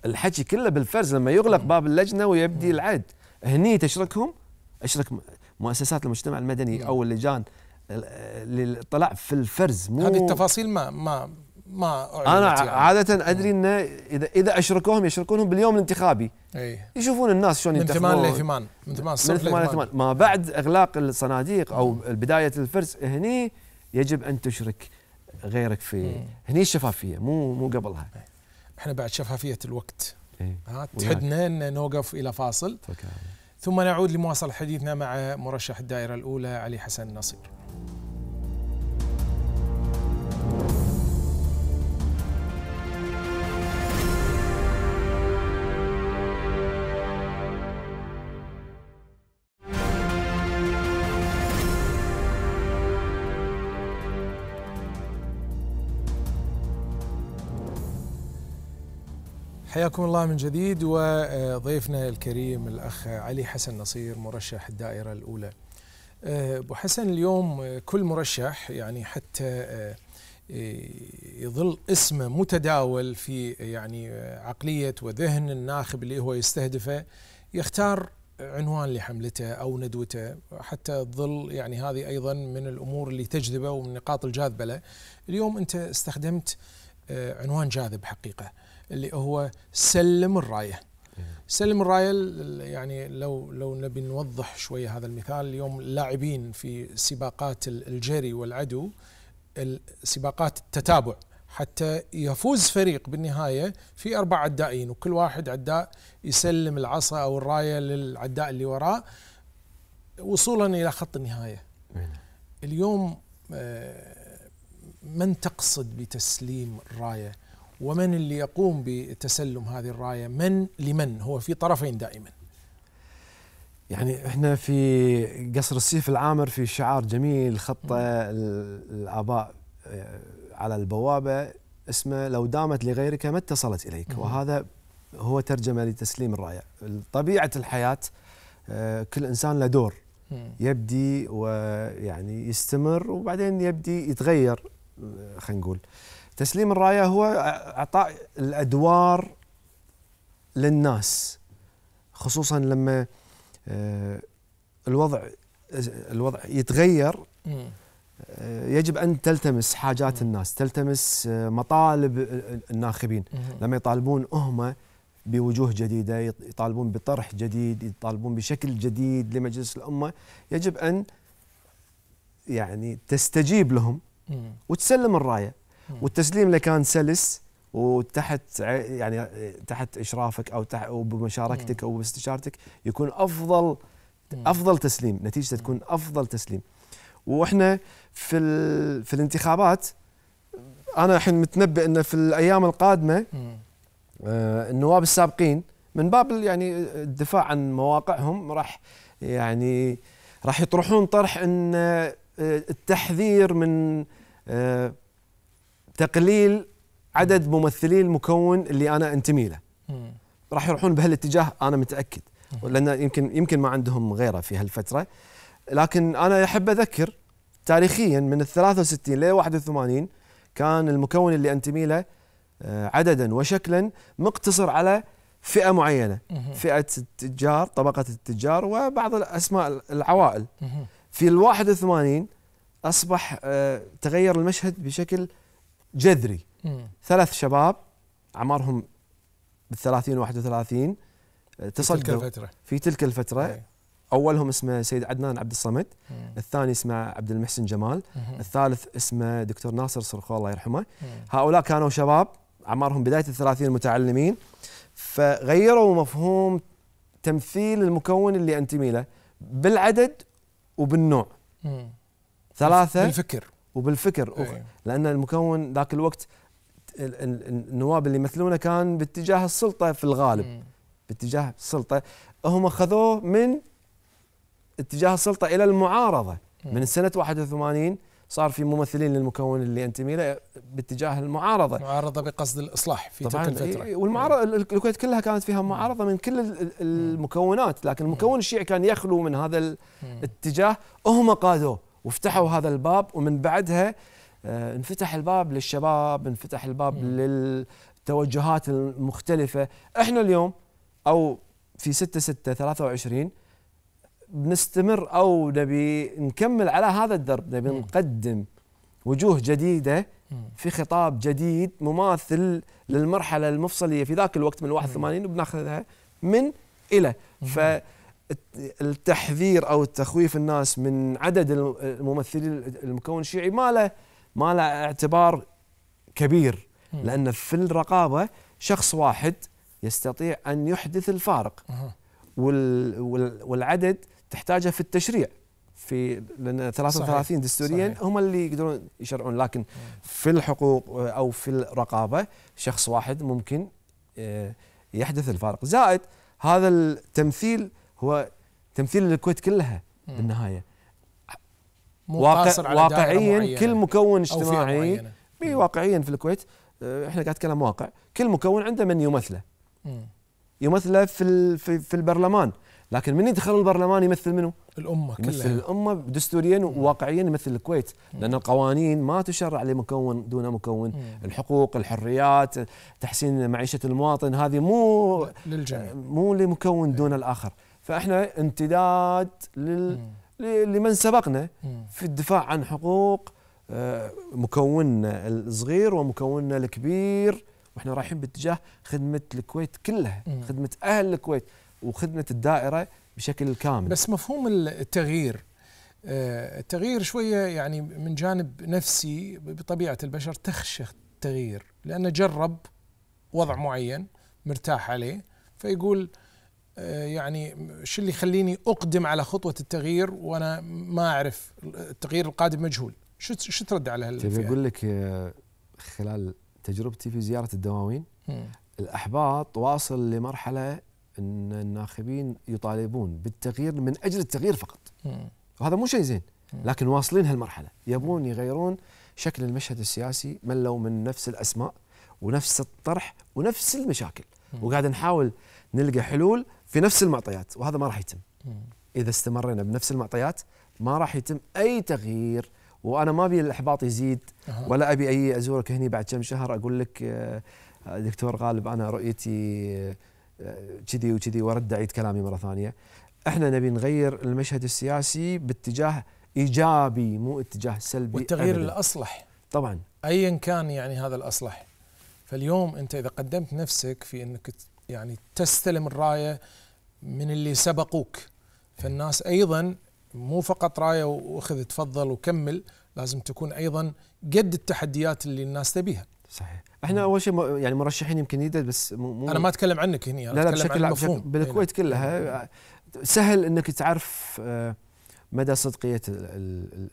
الحكي كله بالفرز لما يغلق باب اللجنه ويبدي العد هني تشركهم اشرك مؤسسات المجتمع المدني او اللجان للاطلاع في الفرز مو هذه التفاصيل ما ما ما انا يعني. عاده ادري انه اذا اذا اشركوهم يشركونهم باليوم الانتخابي اي يشوفون الناس شلون ينتخبون من 8 ل 8 من 8 من 8 ل 8 ما بعد اغلاق الصناديق او بدايه الفرز هني يجب ان تشرك غيرك في هني الشفافيه مو مو قبلها إيه. احنا بعد شفافيه الوقت إيه. ها تحدنا ان نوقف الى فاصل فكرة. ثم نعود لمواصله حديثنا مع مرشح الدائره الاولى علي حسن نصير حياكم الله من جديد وضيفنا الكريم الاخ علي حسن نصير مرشح الدائره الاولى. ابو حسن اليوم كل مرشح يعني حتى يظل اسمه متداول في يعني عقليه وذهن الناخب اللي هو يستهدفه يختار عنوان لحملته او ندوته حتى تظل يعني هذه ايضا من الامور اللي تجذبه ومن النقاط الجاذبه له. اليوم انت استخدمت عنوان جاذب حقيقه. اللي هو سلم الرايه سلم الرايه يعني لو لو نبي نوضح شويه هذا المثال اليوم اللاعبين في سباقات الجري والعدو سباقات التتابع حتى يفوز فريق بالنهايه في اربع عدائين وكل واحد عداء يسلم العصا او الرايه للعداء اللي وراه وصولا الى خط النهايه. اليوم آه، من تقصد بتسليم الرايه؟ ومن اللي يقوم بتسلم هذه الرايه من لمن هو في طرفين دائما يعني احنا في قصر السيف العامر في شعار جميل خط الاباء آه، على البوابه اسمه لو دامت لغيرك ما اتصلت اليك وهذا هو ترجمه لتسليم الرايه طبيعه الحياه آه، كل انسان له دور يبدي ويعني يستمر وبعدين يبدي يتغير آه، خلينا نقول تسليم الرايه هو اعطاء الادوار للناس خصوصا لما آه، الوضع الوضع يتغير آه، يجب ان تلتمس حاجات الناس تلتمس آه، مطالب الناخبين لما يطالبون هم بوجوه جديده يطالبون بطرح جديد يطالبون بشكل جديد لمجلس الامه يجب ان يعني تستجيب لهم وتسلم الرايه والتسليم اللي كان سلس وتحت يعني تحت اشرافك او تحت وبمشاركتك او باستشارتك يكون افضل افضل تسليم نتيجته تكون افضل تسليم واحنا في في الانتخابات انا الحين متنبئ انه في الايام القادمه آه، النواب السابقين من باب يعني الدفاع عن مواقعهم راح يعني راح يطرحون طرح ان آه، التحذير من آه، تقليل عدد ممثلين المكون اللي انا انتمي له راح يروحون بهالاتجاه انا متاكد لان يمكن يمكن ما عندهم غيره في هالفتره لكن انا احب اذكر تاريخيا من ال 63 ل 81 كان المكون اللي انتمي له آه، عددا وشكلا مقتصر على فئه معينه فئه التجار طبقه التجار وبعض الاسماء العوائل في ال 81 اصبح آه، تغير المشهد بشكل جذري ثلاث شباب اعمارهم بال 30 31 تصدوا في تلك الفترة في تلك الفترة أي. اولهم اسمه سيد عدنان عبد الصمد الثاني اسمه عبد المحسن جمال مم. الثالث اسمه دكتور ناصر صرخو الله يرحمه مم. هؤلاء كانوا شباب اعمارهم بدايه الثلاثين متعلمين فغيروا مفهوم تمثيل المكون اللي انتمي له بالعدد وبالنوع مم. ثلاثة بالفكر وبالفكر أيه. لان المكون ذاك الوقت النواب اللي يمثلونه كان باتجاه السلطه في الغالب مم. باتجاه السلطه هم خذوه من اتجاه السلطه الى المعارضه مم. من سنه 81 صار في ممثلين للمكون اللي انتمي له باتجاه المعارضه المعارضه بقصد الاصلاح في تلك الفتره إيه، والمعارضه الكويت كلها كانت فيها معارضه من كل المكونات لكن المكون الشيعي كان يخلو من هذا الاتجاه هم قادوه وفتحوا هذا الباب ومن بعدها آه، انفتح الباب للشباب انفتح الباب للتوجهات المختلفة احنا اليوم أو في 6 6 23 بنستمر أو نبي نكمل على هذا الدرب نبي نقدم وجوه جديدة في خطاب جديد مماثل للمرحلة المفصلية في ذاك الوقت من 81 وبناخذها من إلى ف التحذير او التخويف الناس من عدد الممثلين المكون الشيعي ما له ما له اعتبار كبير لان في الرقابه شخص واحد يستطيع ان يحدث الفارق والعدد تحتاجه في التشريع في لان 33 دستوريا هم اللي يقدرون يشرعون لكن في الحقوق او في الرقابه شخص واحد ممكن آه، يحدث الفارق زائد هذا التمثيل هو تمثيل للكويت كلها بالنهايه واقع واقعيا كل مكون اجتماعي واقعيا في الكويت آه، احنا قاعد نتكلم واقع كل مكون عنده من يمثله يمثله في في البرلمان لكن من يدخل البرلمان يمثل منه؟ الامه كلها يمثل الامه دستوريا وواقعيا يمثل الكويت لان القوانين ما تشرع لمكون دون مكون مم. الحقوق الحريات تحسين معيشه المواطن هذه مو للجميع مو لمكون دون الاخر فاحنا امتداد لل لمن سبقنا في الدفاع عن حقوق آه، مكوننا الصغير ومكوننا الكبير واحنا رايحين باتجاه خدمه الكويت كلها خدمه اهل الكويت وخدمه الدائره بشكل كامل بس مفهوم التغيير آه، التغيير شويه يعني من جانب نفسي بطبيعه البشر تخشى التغيير لانه جرب وضع معين مرتاح عليه فيقول آه، يعني شو اللي يخليني اقدم على خطوه التغيير وانا ما اعرف التغيير القادم مجهول شو شو ترد على هالفئه طيب، تبي اقول لك آه، خلال تجربتي في زياره الدواوين الاحباط واصل لمرحله ان الناخبين يطالبون بالتغيير من اجل التغيير فقط وهذا مو شيء زين لكن واصلين هالمرحله يبون يغيرون شكل المشهد السياسي ملوا من نفس الاسماء ونفس الطرح ونفس المشاكل وقاعد نحاول نلقى حلول في نفس المعطيات وهذا ما راح يتم اذا استمرينا بنفس المعطيات ما راح يتم اي تغيير وانا ما ابي الاحباط يزيد ولا ابي اي ازورك هني بعد كم شهر اقول لك آه، آه، دكتور غالب انا رؤيتي آه، كذي وكذي وارد اعيد كلامي مره ثانيه احنا نبي نغير المشهد السياسي باتجاه ايجابي مو اتجاه سلبي والتغيير أبداً. الاصلح طبعا ايا كان يعني هذا الاصلح فاليوم انت اذا قدمت نفسك في انك يعني تستلم الرايه من اللي سبقوك فالناس ايضا مو فقط رايه واخذ تفضل وكمل لازم تكون ايضا قد التحديات اللي الناس تبيها صحيح احنا اول شيء يعني مرشحين يمكن يدد بس مو, مو انا ما اتكلم عنك هنا لا لا بشكل عام بالكويت إيه، نعم. كلها سهل انك تعرف آه مدى صدقيه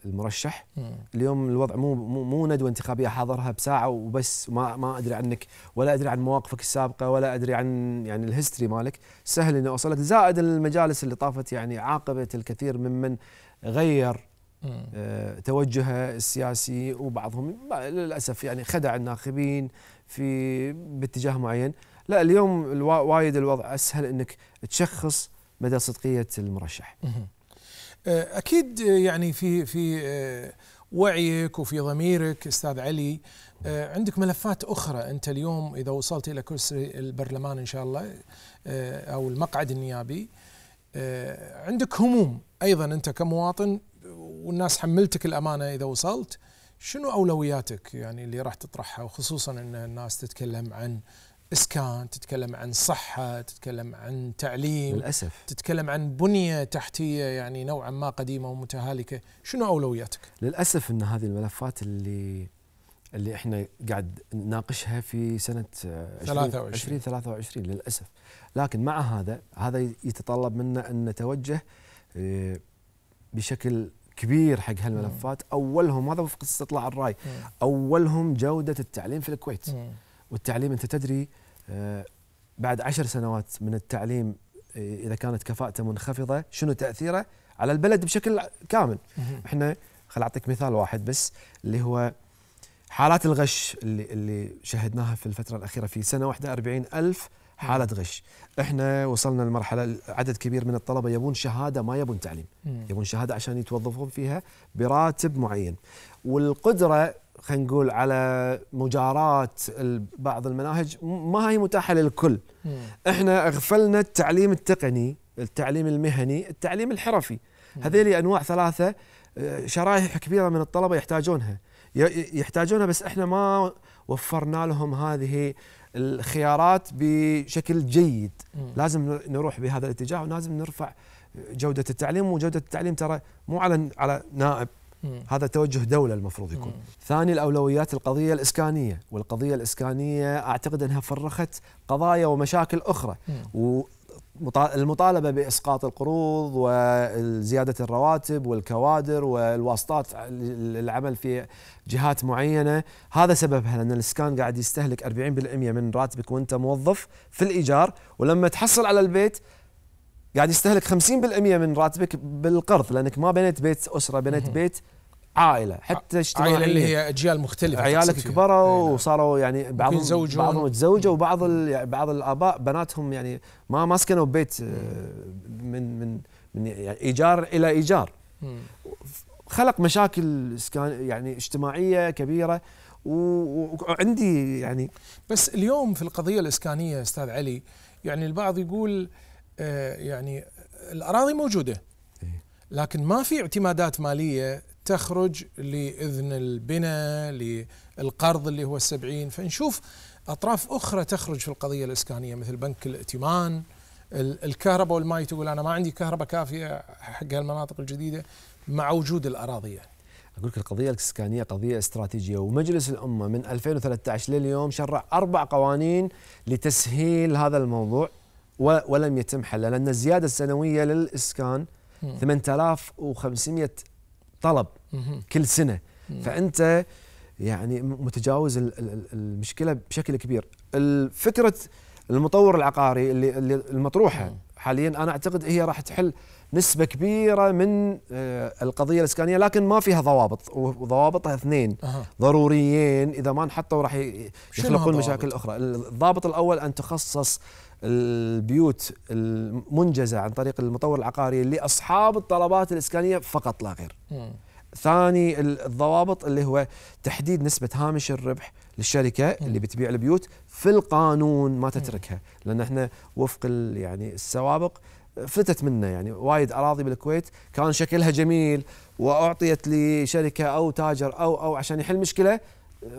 المرشح اليوم الوضع مو مو ندوه انتخابيه حاضرها بساعه وبس ما ما ادري عنك ولا ادري عن مواقفك السابقه ولا ادري عن يعني الهيستوري مالك سهل اني اوصلك زائد المجالس اللي طافت يعني عاقبت الكثير ممن غير آه، توجهه السياسي وبعضهم للاسف يعني خدع الناخبين في باتجاه معين لا اليوم وايد الوضع اسهل انك تشخص مدى صدقيه المرشح آه، اكيد آه، يعني في في آه، وعيك وفي ضميرك استاذ علي عندك ملفات اخرى انت اليوم اذا وصلت الى كرسي البرلمان ان شاء الله او المقعد النيابي عندك هموم ايضا انت كمواطن والناس حملتك الامانه اذا وصلت شنو اولوياتك يعني اللي راح تطرحها وخصوصا ان الناس تتكلم عن اسكان تتكلم عن صحه تتكلم عن تعليم للاسف تتكلم عن بنيه تحتيه يعني نوعا ما قديمه ومتهالكه شنو اولوياتك للاسف ان هذه الملفات اللي اللي احنا قاعد نناقشها في سنه 2023 2023 للاسف لكن مع هذا هذا يتطلب منا ان نتوجه آه، بشكل كبير حق هالملفات اولهم هذا وفق استطلاع الراي اولهم جوده التعليم في الكويت والتعليم انت تدري بعد عشر سنوات من التعليم اذا كانت كفاءته منخفضه شنو تاثيره على البلد بشكل كامل احنا خل اعطيك مثال واحد بس اللي هو حالات الغش اللي اللي شهدناها في الفتره الاخيره في سنه واحده 40 الف حاله غش احنا وصلنا لمرحله عدد كبير من الطلبه يبون شهاده ما يبون تعليم يبون شهاده عشان يتوظفون فيها براتب معين والقدره خلينا نقول على مجارات بعض المناهج ما هي متاحه للكل مم. احنا اغفلنا التعليم التقني التعليم المهني التعليم الحرفي هذيلي انواع ثلاثه آه، شرائح كبيره من الطلبه يحتاجونها يحتاجونها بس احنا ما وفرنا لهم هذه الخيارات بشكل جيد مم. لازم نروح بهذا الاتجاه ولازم نرفع جوده التعليم وجوده التعليم ترى مو على على نائب إيه. هذا توجه دولة المفروض يكون مم. إيه. ثاني الأولويات القضية الإسكانية والقضية الإسكانية أعتقد أنها فرخت قضايا ومشاكل أخرى إيه. المطالبه باسقاط القروض وزياده الرواتب والكوادر والواسطات للعمل في جهات معينه هذا سببها لان الاسكان قاعد يستهلك 40% من راتبك وانت موظف في الايجار ولما تحصل على البيت قاعد يستهلك 50% من راتبك بالقرض لانك ما بنيت بيت اسره بنيت بيت عائله حتى اجتماعيه عائله اللي هي اجيال مختلفه عيالك كبروا إيه، نعم. وصاروا يعني بعضهم يتزوجوا بعضهم تزوجوا وبعض يعني بعض الاباء بناتهم يعني ما ما سكنوا ببيت آه، من من من يعني ايجار الى ايجار خلق مشاكل يعني اجتماعيه كبيره وعندي يعني بس اليوم في القضيه الاسكانيه استاذ علي يعني البعض يقول آه، يعني الاراضي موجوده إيه. لكن ما في اعتمادات ماليه تخرج لإذن البناء للقرض اللي هو السبعين فنشوف أطراف أخرى تخرج في القضية الإسكانية مثل بنك الائتمان الكهرباء والماء تقول أنا ما عندي كهرباء كافية حق هالمناطق الجديدة مع وجود الأراضي يعني اقول لك القضيه الاسكانيه قضيه استراتيجيه ومجلس الامه من 2013 لليوم شرع اربع قوانين لتسهيل هذا الموضوع ولم يتم حلها لان الزياده السنويه للاسكان 8500 طلب كل سنه فانت يعني متجاوز المشكله بشكل كبير فكره المطور العقاري اللي, المطروحه حاليا انا اعتقد هي راح تحل نسبة كبيرة من آه، القضية الإسكانية لكن ما فيها ضوابط وضوابطها اثنين أه. ضروريين إذا ما انحطوا راح يخلقون مشاكل أخرى الضابط الأول أن تخصص البيوت المنجزة عن طريق المطور العقاري لأصحاب الطلبات الإسكانية فقط لا غير ثاني الضوابط اللي هو تحديد نسبة هامش الربح للشركة اللي بتبيع البيوت في القانون ما تتركها لأن احنا وفق يعني السوابق فتت منا يعني وايد أراضي بالكويت كان شكلها جميل وأعطيت لشركة أو تاجر أو أو عشان يحل مشكلة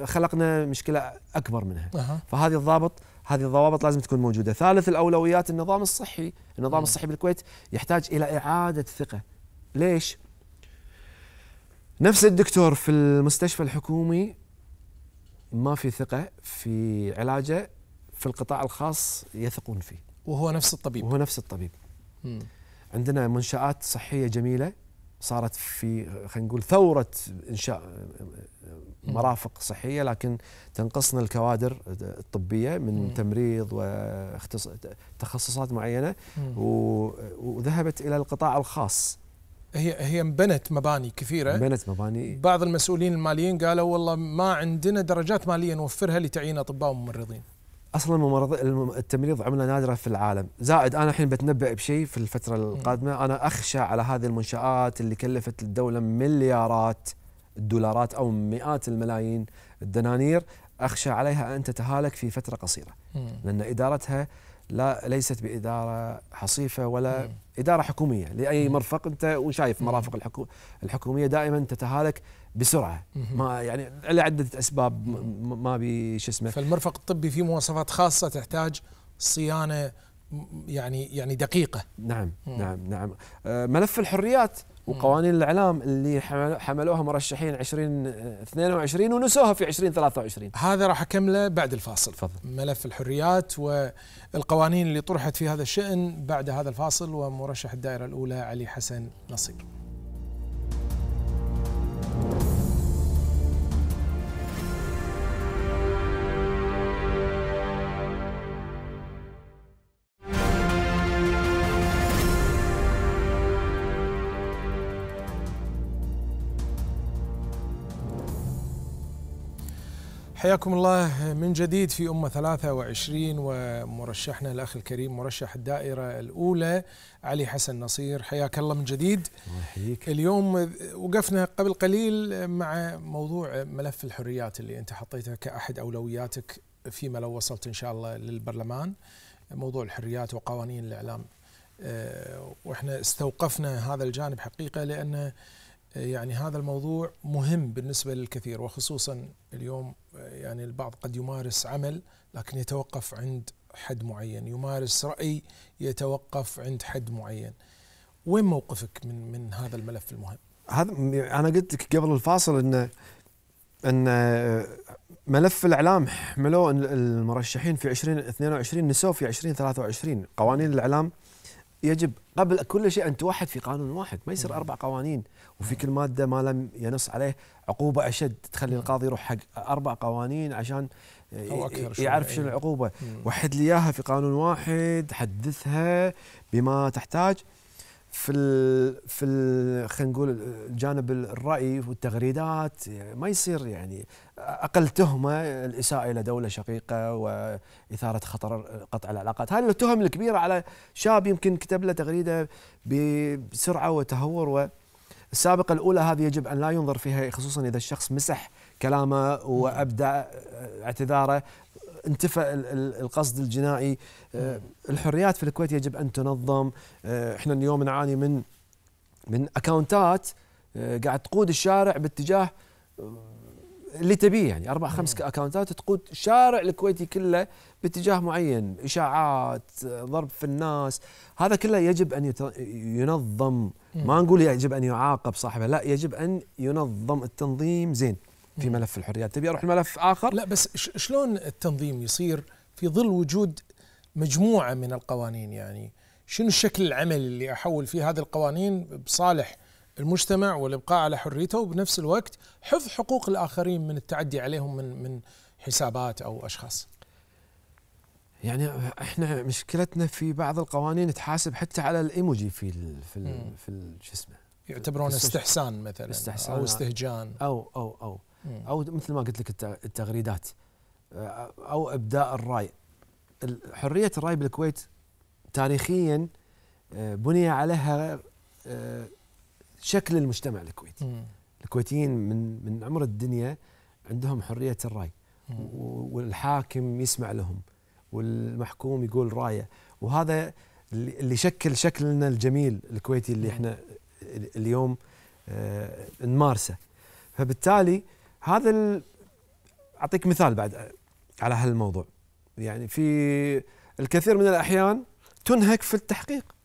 خلقنا مشكلة أكبر منها فهذه الضابط هذه الضوابط لازم تكون موجوده ثالث الاولويات النظام الصحي النظام م. الصحي بالكويت يحتاج الى اعاده ثقه ليش نفس الدكتور في المستشفى الحكومي ما في ثقه في علاجه في القطاع الخاص يثقون فيه وهو نفس الطبيب وهو نفس الطبيب م. عندنا منشآت صحية جميلة صارت في خلينا نقول ثوره انشاء مرافق صحيه لكن تنقصنا الكوادر الطبيه من تمريض وتخصصات معينه وذهبت الى القطاع الخاص هي هي انبنت مباني كثيره انبنت مباني بعض المسؤولين الماليين قالوا والله ما عندنا درجات ماليه نوفرها لتعيين اطباء وممرضين اصلا ممرض التمريض عمله نادره في العالم زائد انا الحين بتنبأ بشيء في الفتره القادمه انا اخشى على هذه المنشات اللي كلفت الدوله مليارات الدولارات او مئات الملايين الدنانير اخشى عليها ان تتهالك في فتره قصيره لان ادارتها لا ليست باداره حصيفه ولا اداره حكوميه لاي مرفق انت وشايف مرافق الحكو الحكوميه دائما تتهالك بسرعه ما يعني لعده اسباب ما بي شو اسمه فالمرفق الطبي فيه مواصفات خاصه تحتاج صيانه يعني يعني دقيقه نعم نعم نعم آه، ملف الحريات وقوانين الاعلام اللي حملوها مرشحين 2022 ونسوها في 2023 هذا راح اكمله بعد الفاصل فضل. ملف الحريات والقوانين اللي طرحت في هذا الشان بعد هذا الفاصل ومرشح الدائره الاولى علي حسن نصير حياكم الله من جديد في أمة 23 ومرشحنا الأخ الكريم مرشح الدائرة الأولى علي حسن نصير حياك الله من جديد محيك. اليوم وقفنا قبل قليل مع موضوع ملف الحريات اللي أنت حطيته كأحد أولوياتك فيما لو وصلت إن شاء الله للبرلمان موضوع الحريات وقوانين الإعلام آه، وإحنا استوقفنا هذا الجانب حقيقة لأنه يعني هذا الموضوع مهم بالنسبة للكثير وخصوصا اليوم آه، يعني البعض قد يمارس عمل لكن يتوقف عند حد معين يمارس رأي يتوقف عند حد معين وين موقفك من من هذا الملف المهم؟ هذا يعني انا قلت لك قبل الفاصل ان ان آه، ملف الاعلام حملوه المرشحين في 2022 نسوه في 2023 قوانين الاعلام يجب قبل كل شيء ان توحد في قانون واحد ما يصير اربع قوانين وفي كل ماده ما لم ينص عليه عقوبه اشد تخلي القاضي يروح حق اربع قوانين عشان يعرف شنو إيه. العقوبه وحد لي اياها في قانون واحد حدثها بما تحتاج في الـ في خلينا نقول الجانب الراي والتغريدات يعني ما يصير يعني اقل تهمه الاساءه الى دوله شقيقه واثاره خطر قطع العلاقات، هذه التهم الكبيره على شاب يمكن كتب له تغريده بسرعه وتهور والسابقه الاولى هذه يجب ان لا ينظر فيها خصوصا اذا الشخص مسح كلامه وابدا اعتذاره انتفى القصد الجنائي آه، الحريات في الكويت يجب ان تنظم آه، احنا اليوم نعاني من من اكونتات آه، قاعد تقود الشارع باتجاه اللي تبيه يعني اربع خمس نعم. اكونتات تقود الشارع الكويتي كله باتجاه معين اشاعات ضرب في الناس هذا كله يجب ان ينظم ما نقول يجب ان يعاقب صاحبه لا يجب ان ينظم التنظيم زين في ملف الحريات تبي اروح ملف اخر لا بس شلون التنظيم يصير في ظل وجود مجموعه من القوانين يعني شنو الشكل العملي اللي احول فيه هذه القوانين بصالح المجتمع والابقاء على حريته وبنفس الوقت حفظ حقوق الاخرين من التعدي عليهم من من حسابات او اشخاص يعني احنا مشكلتنا في بعض القوانين تحاسب حتى على الايموجي في الـ في الـ في شو اسمه يعتبرونه استحسان مثلا استحسان او استهجان او او او إيه. او مثل ما قلت لك التغريدات آه، او ابداء الراي حريه الراي بالكويت تاريخيا آه، بني عليها آه، شكل المجتمع الكويتي إيه. الكويتيين من من عمر الدنيا عندهم حريه الراي إيه. والحاكم يسمع لهم والمحكوم يقول رايه وهذا اللي شكل شكلنا الجميل الكويتي اللي احنا اليوم نمارسه فبالتالي هذا ال... اعطيك مثال بعد على هالموضوع يعني في الكثير من الاحيان تنهك في التحقيق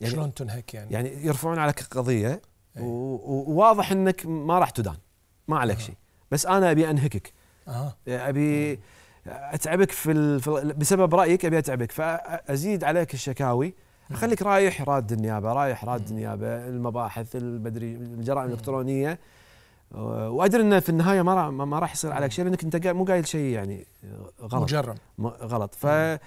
يعني شلون تنهك يعني؟ يعني يرفعون عليك قضيه إيه. وواضح انك ما راح تدان ما عليك آه. شيء بس انا ابي انهكك آه. ابي إيه. اتعبك في, ال... في بسبب رايك ابي اتعبك فازيد عليك الشكاوي اخليك رايح راد النيابه رايح راد النيابه المباحث المدري الجرائم الالكترونيه وادري انه في النهايه ما راح ما راح يصير عليك شيء لانك انت مو قايل شيء يعني آه، غلط مجرم غلط ف آه،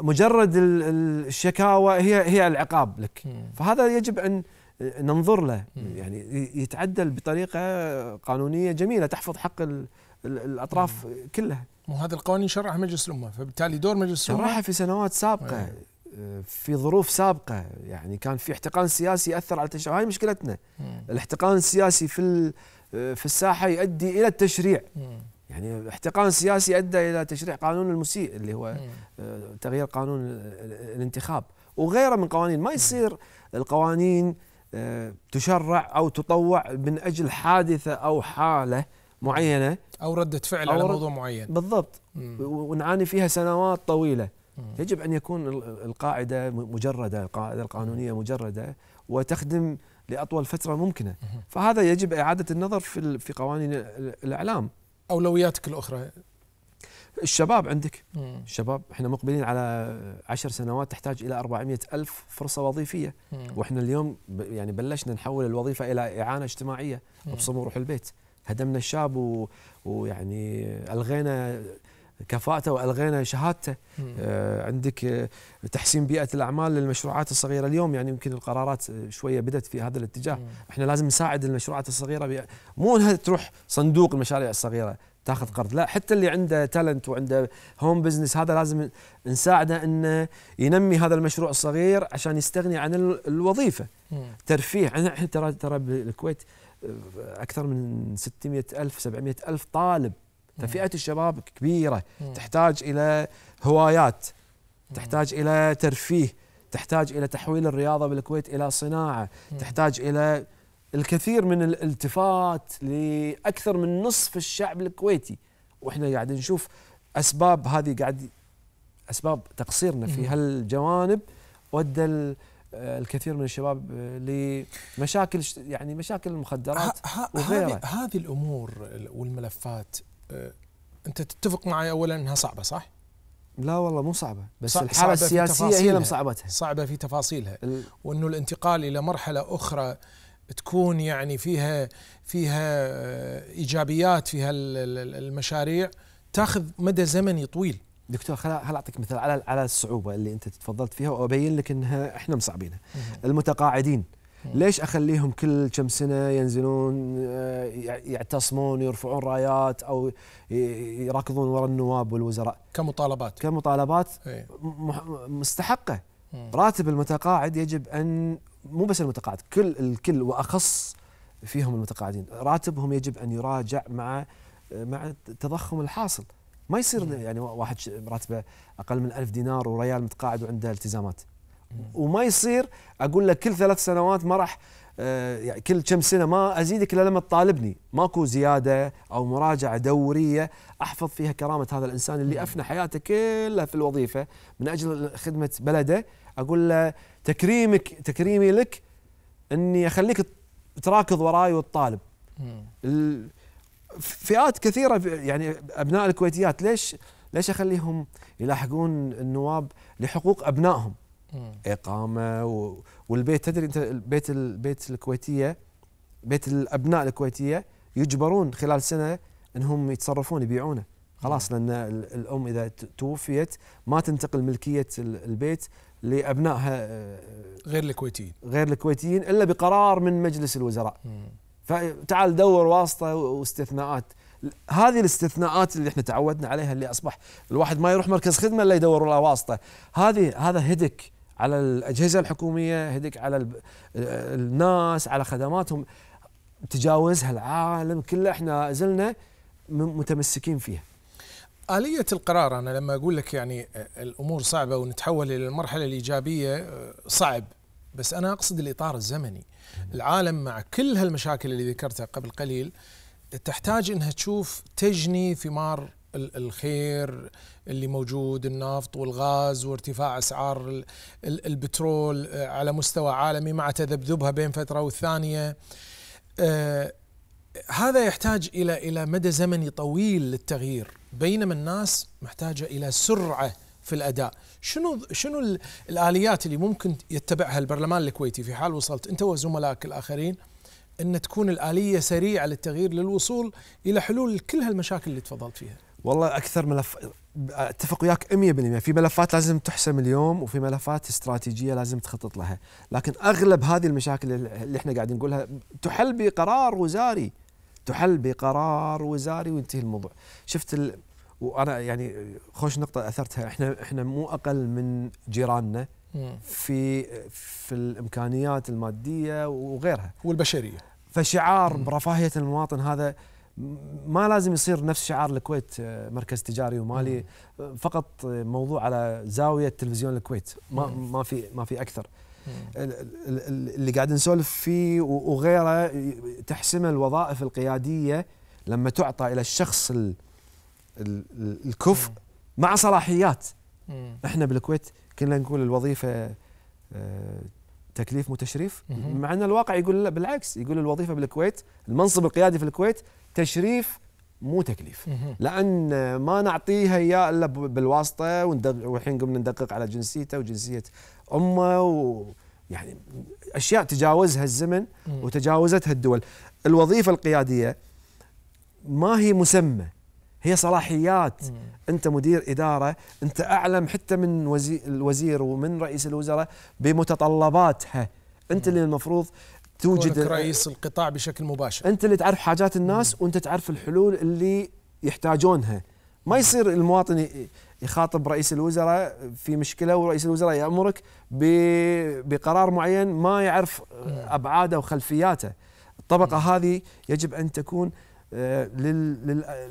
مجرد الشكاوى هي هي العقاب لك فهذا يجب ان آه، ننظر له يعني يتعدل بطريقه قانونيه جميله تحفظ حق الاطراف كلها مو هذا القوانين شرعها مجلس الامه فبالتالي دور مجلس الامه شرعها في سنوات سابقه في ظروف سابقه يعني كان في احتقان سياسي اثر على التشريع هاي مشكلتنا مم. الاحتقان السياسي في في الساحه يؤدي الى التشريع مم. يعني احتقان سياسي ادى الى تشريع قانون المسيء اللي هو مم. آه، تغيير قانون الانتخاب وغيره من قوانين ما يصير القوانين آه، تشرع او تطوع من اجل حادثه او حاله معينه او رده فعل أو على موضوع معين بالضبط ونعاني فيها سنوات طويله يجب أن يكون القاعدة مجردة القاعدة القانونية مجردة وتخدم لأطول فترة ممكنة فهذا يجب إعادة النظر في, في قوانين الإعلام أولوياتك الأخرى الشباب عندك الشباب احنا مقبلين على عشر سنوات تحتاج الى 400 الف فرصه وظيفيه واحنا اليوم يعني بلشنا نحول الوظيفه الى اعانه اجتماعيه ابصموا روح البيت هدمنا الشاب و... ويعني الغينا كفاءته والغينا شهادته آه، عندك آه، تحسين بيئه الاعمال للمشروعات الصغيره اليوم يعني يمكن القرارات آه، شويه بدت في هذا الاتجاه مم. احنا لازم نساعد المشروعات الصغيره مو انها تروح صندوق المشاريع الصغيره تاخذ قرض لا حتى اللي عنده تالنت وعنده هوم بزنس هذا لازم نساعده انه ينمي هذا المشروع الصغير عشان يستغني عن الوظيفه مم. ترفيه احنا ترى ترى بالكويت اكثر من 600 الف 700 الف طالب ففئه الشباب كبيره تحتاج الى هوايات تحتاج الى ترفيه تحتاج الى تحويل الرياضه بالكويت الى صناعه تحتاج الى الكثير من الالتفات لاكثر من نصف الشعب الكويتي واحنا قاعد نشوف اسباب هذه قاعد اسباب تقصيرنا في هالجوانب ودى آه، الكثير من الشباب آه، لمشاكل يعني مشاكل المخدرات وغيرها هذه الامور والملفات آه، انت تتفق معي اولا انها صعبه صح؟ لا والله مو صعبه بس صعبة الحاله السياسيه هي اللي مصعبتها صعبه في تفاصيلها وانه الانتقال الى مرحله اخرى تكون يعني فيها فيها آه، ايجابيات فيها المشاريع تاخذ مدى زمني طويل دكتور خل اعطيك مثال على على الصعوبه اللي انت تفضلت فيها وابين لك انها احنا مصعبينها المتقاعدين ليش اخليهم كل كم سنه ينزلون آه، يعتصمون يرفعون رايات او يراكضون وراء النواب والوزراء كمطالبات كمطالبات إيه. مستحقه راتب المتقاعد يجب ان مو بس المتقاعد كل الكل واخص فيهم المتقاعدين راتبهم يجب ان يراجع مع مع التضخم الحاصل ما يصير يعني واحد راتبه اقل من ألف دينار وريال متقاعد وعنده التزامات وما يصير اقول لك كل ثلاث سنوات ما راح آه، يعني كل كم سنه ما ازيدك الا لما تطالبني، ماكو زياده او مراجعه دوريه احفظ فيها كرامه هذا الانسان اللي افنى حياته كلها في الوظيفه من اجل خدمه بلده، اقول له تكريمك تكريمي لك اني اخليك تراكض وراي وتطالب. فئات كثيره يعني ابناء الكويتيات ليش ليش اخليهم يلاحقون النواب لحقوق ابنائهم؟ اقامه و... والبيت تدري انت البيت البيت الكويتيه بيت الابناء الكويتيه يجبرون خلال سنه انهم يتصرفون يبيعونه خلاص لان الام اذا توفيت ما تنتقل ملكيه البيت لابنائها آه، غير الكويتيين غير الكويتيين الا بقرار من مجلس الوزراء فتعال دور واسطه واستثناءات هذه الاستثناءات اللي احنا تعودنا عليها اللي اصبح الواحد ما يروح مركز خدمه الا يدور له واسطه هذه هذا هدك على الاجهزه الحكوميه هدك على الناس على خدماتهم تجاوزها العالم كله احنا زلنا متمسكين فيها آلية القرار أنا لما أقول لك يعني آه، الأمور صعبة ونتحول إلى المرحلة الإيجابية آه، صعب بس أنا أقصد الإطار الزمني العالم مع كل هالمشاكل اللي ذكرتها قبل قليل تحتاج أنها تشوف تجني ثمار الخير اللي موجود النفط والغاز وارتفاع اسعار البترول آه، على مستوى عالمي مع تذبذبها بين فتره والثانيه آه، هذا يحتاج الى الى مدى زمني طويل للتغيير بينما الناس محتاجه الى سرعه في الاداء شنو شنو الاليات اللي ممكن يتبعها البرلمان الكويتي في حال وصلت انت وزملائك الاخرين ان تكون الاليه سريعه للتغيير للوصول الى حلول كل هالمشاكل اللي تفضلت فيها والله اكثر ملف اتفق وياك 100% في ملفات لازم تحسم اليوم وفي ملفات استراتيجيه لازم تخطط لها، لكن اغلب هذه المشاكل اللي احنا قاعدين نقولها تحل بقرار وزاري تحل بقرار وزاري وينتهي الموضوع. شفت ال... وانا يعني خوش نقطه اثرتها احنا احنا مو اقل من جيراننا في في الامكانيات الماديه وغيرها والبشريه فشعار برفاهيه المواطن هذا ما لازم يصير نفس شعار الكويت آه، مركز تجاري ومالي آه، فقط آه، موضوع على زاويه تلفزيون الكويت ما ما في ما في اكثر اللي قاعد نسولف فيه وغيره تحسمه الوظائف القياديه لما تعطى الى الشخص ال الكفء مع صلاحيات احنا بالكويت كنا نقول الوظيفه تكليف متشريف مع ان الواقع يقول لا بالعكس يقول الوظيفه بالكويت المنصب القيادي في الكويت تشريف مو تكليف لان ما نعطيها اياه الا بالواسطه والحين قمنا ندقق على جنسيته وجنسيه امه و يعني اشياء تجاوزها الزمن وتجاوزتها الدول الوظيفه القياديه ما هي مسمى هي صلاحيات مم. انت مدير اداره انت اعلم حتى من وزير الوزير ومن رئيس الوزراء بمتطلباتها انت مم. اللي المفروض توجد رئيس القطاع بشكل مباشر انت اللي تعرف حاجات الناس مم. وانت تعرف الحلول اللي يحتاجونها ما يصير المواطن يخاطب رئيس الوزراء في مشكله ورئيس الوزراء يامرك بقرار معين ما يعرف ابعاده وخلفياته الطبقه مم. هذه يجب ان تكون آه،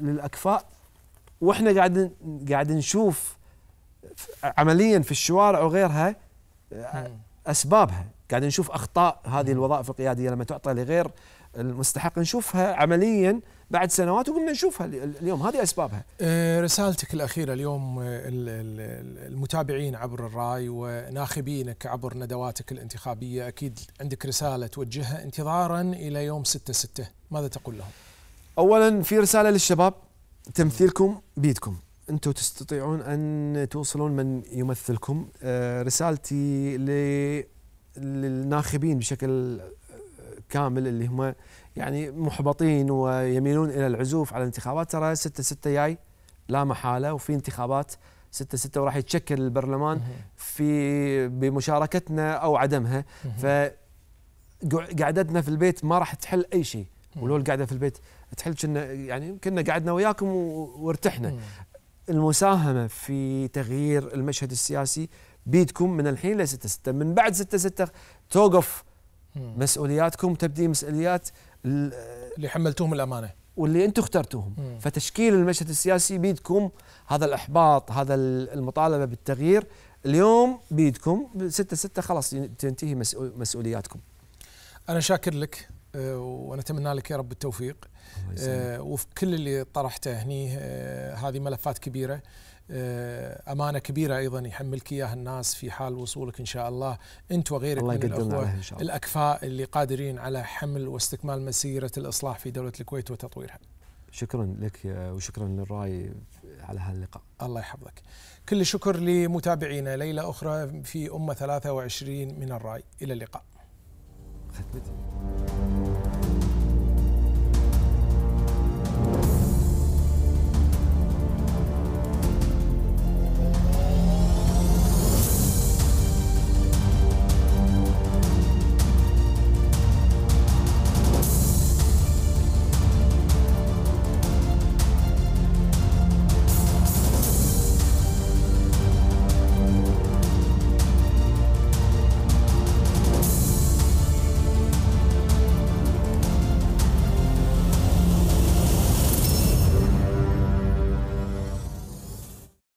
للاكفاء واحنا قاعدين قاعد نشوف عمليا في الشوارع وغيرها آه، اسبابها قاعد نشوف اخطاء هذه الوظائف القياديه لما تعطى لغير المستحق نشوفها عمليا بعد سنوات وقلنا نشوفها اليوم هذه اسبابها. آه، رسالتك الاخيره اليوم المتابعين عبر الراي وناخبينك عبر ندواتك الانتخابيه اكيد عندك رساله توجهها انتظارا الى يوم 6 6 ماذا تقول لهم؟ اولا في رساله للشباب تمثيلكم بيدكم انتم تستطيعون ان توصلون من يمثلكم آه، رسالتي للناخبين بشكل آه، كامل اللي هم يعني محبطين ويميلون الى العزوف على الانتخابات ترى 6 6 جاي لا محاله وفي انتخابات 6 6 وراح يتشكل البرلمان في بمشاركتنا او عدمها ف قعدتنا في البيت ما راح تحل اي شيء ولو القعده في البيت تحل كنا يعني كنا قعدنا وياكم وارتحنا المساهمه في تغيير المشهد السياسي بيدكم من الحين ل 6 6 من بعد 6 6 توقف مسؤولياتكم تبدي مسؤوليات اللي حملتوهم الامانه واللي انتم اخترتوهم فتشكيل المشهد السياسي بيدكم هذا الاحباط هذا المطالبه بالتغيير اليوم بيدكم 6 6 خلاص تنتهي مسؤولياتكم انا شاكر لك آه، ونتمنى لك يا رب التوفيق آه، وفي كل اللي طرحته هني آه، هذه ملفات كبيره امانه كبيره ايضا يحملك اياها الناس في حال وصولك ان شاء الله انت وغيرك الله من الاخوه إن شاء الله. الاكفاء اللي قادرين على حمل واستكمال مسيره الاصلاح في دوله الكويت وتطويرها. شكرا لك وشكرا للراي على هاللقاء. الله يحفظك. كل شكر لمتابعينا ليله اخرى في امه 23 من الراي الى اللقاء. ختمت.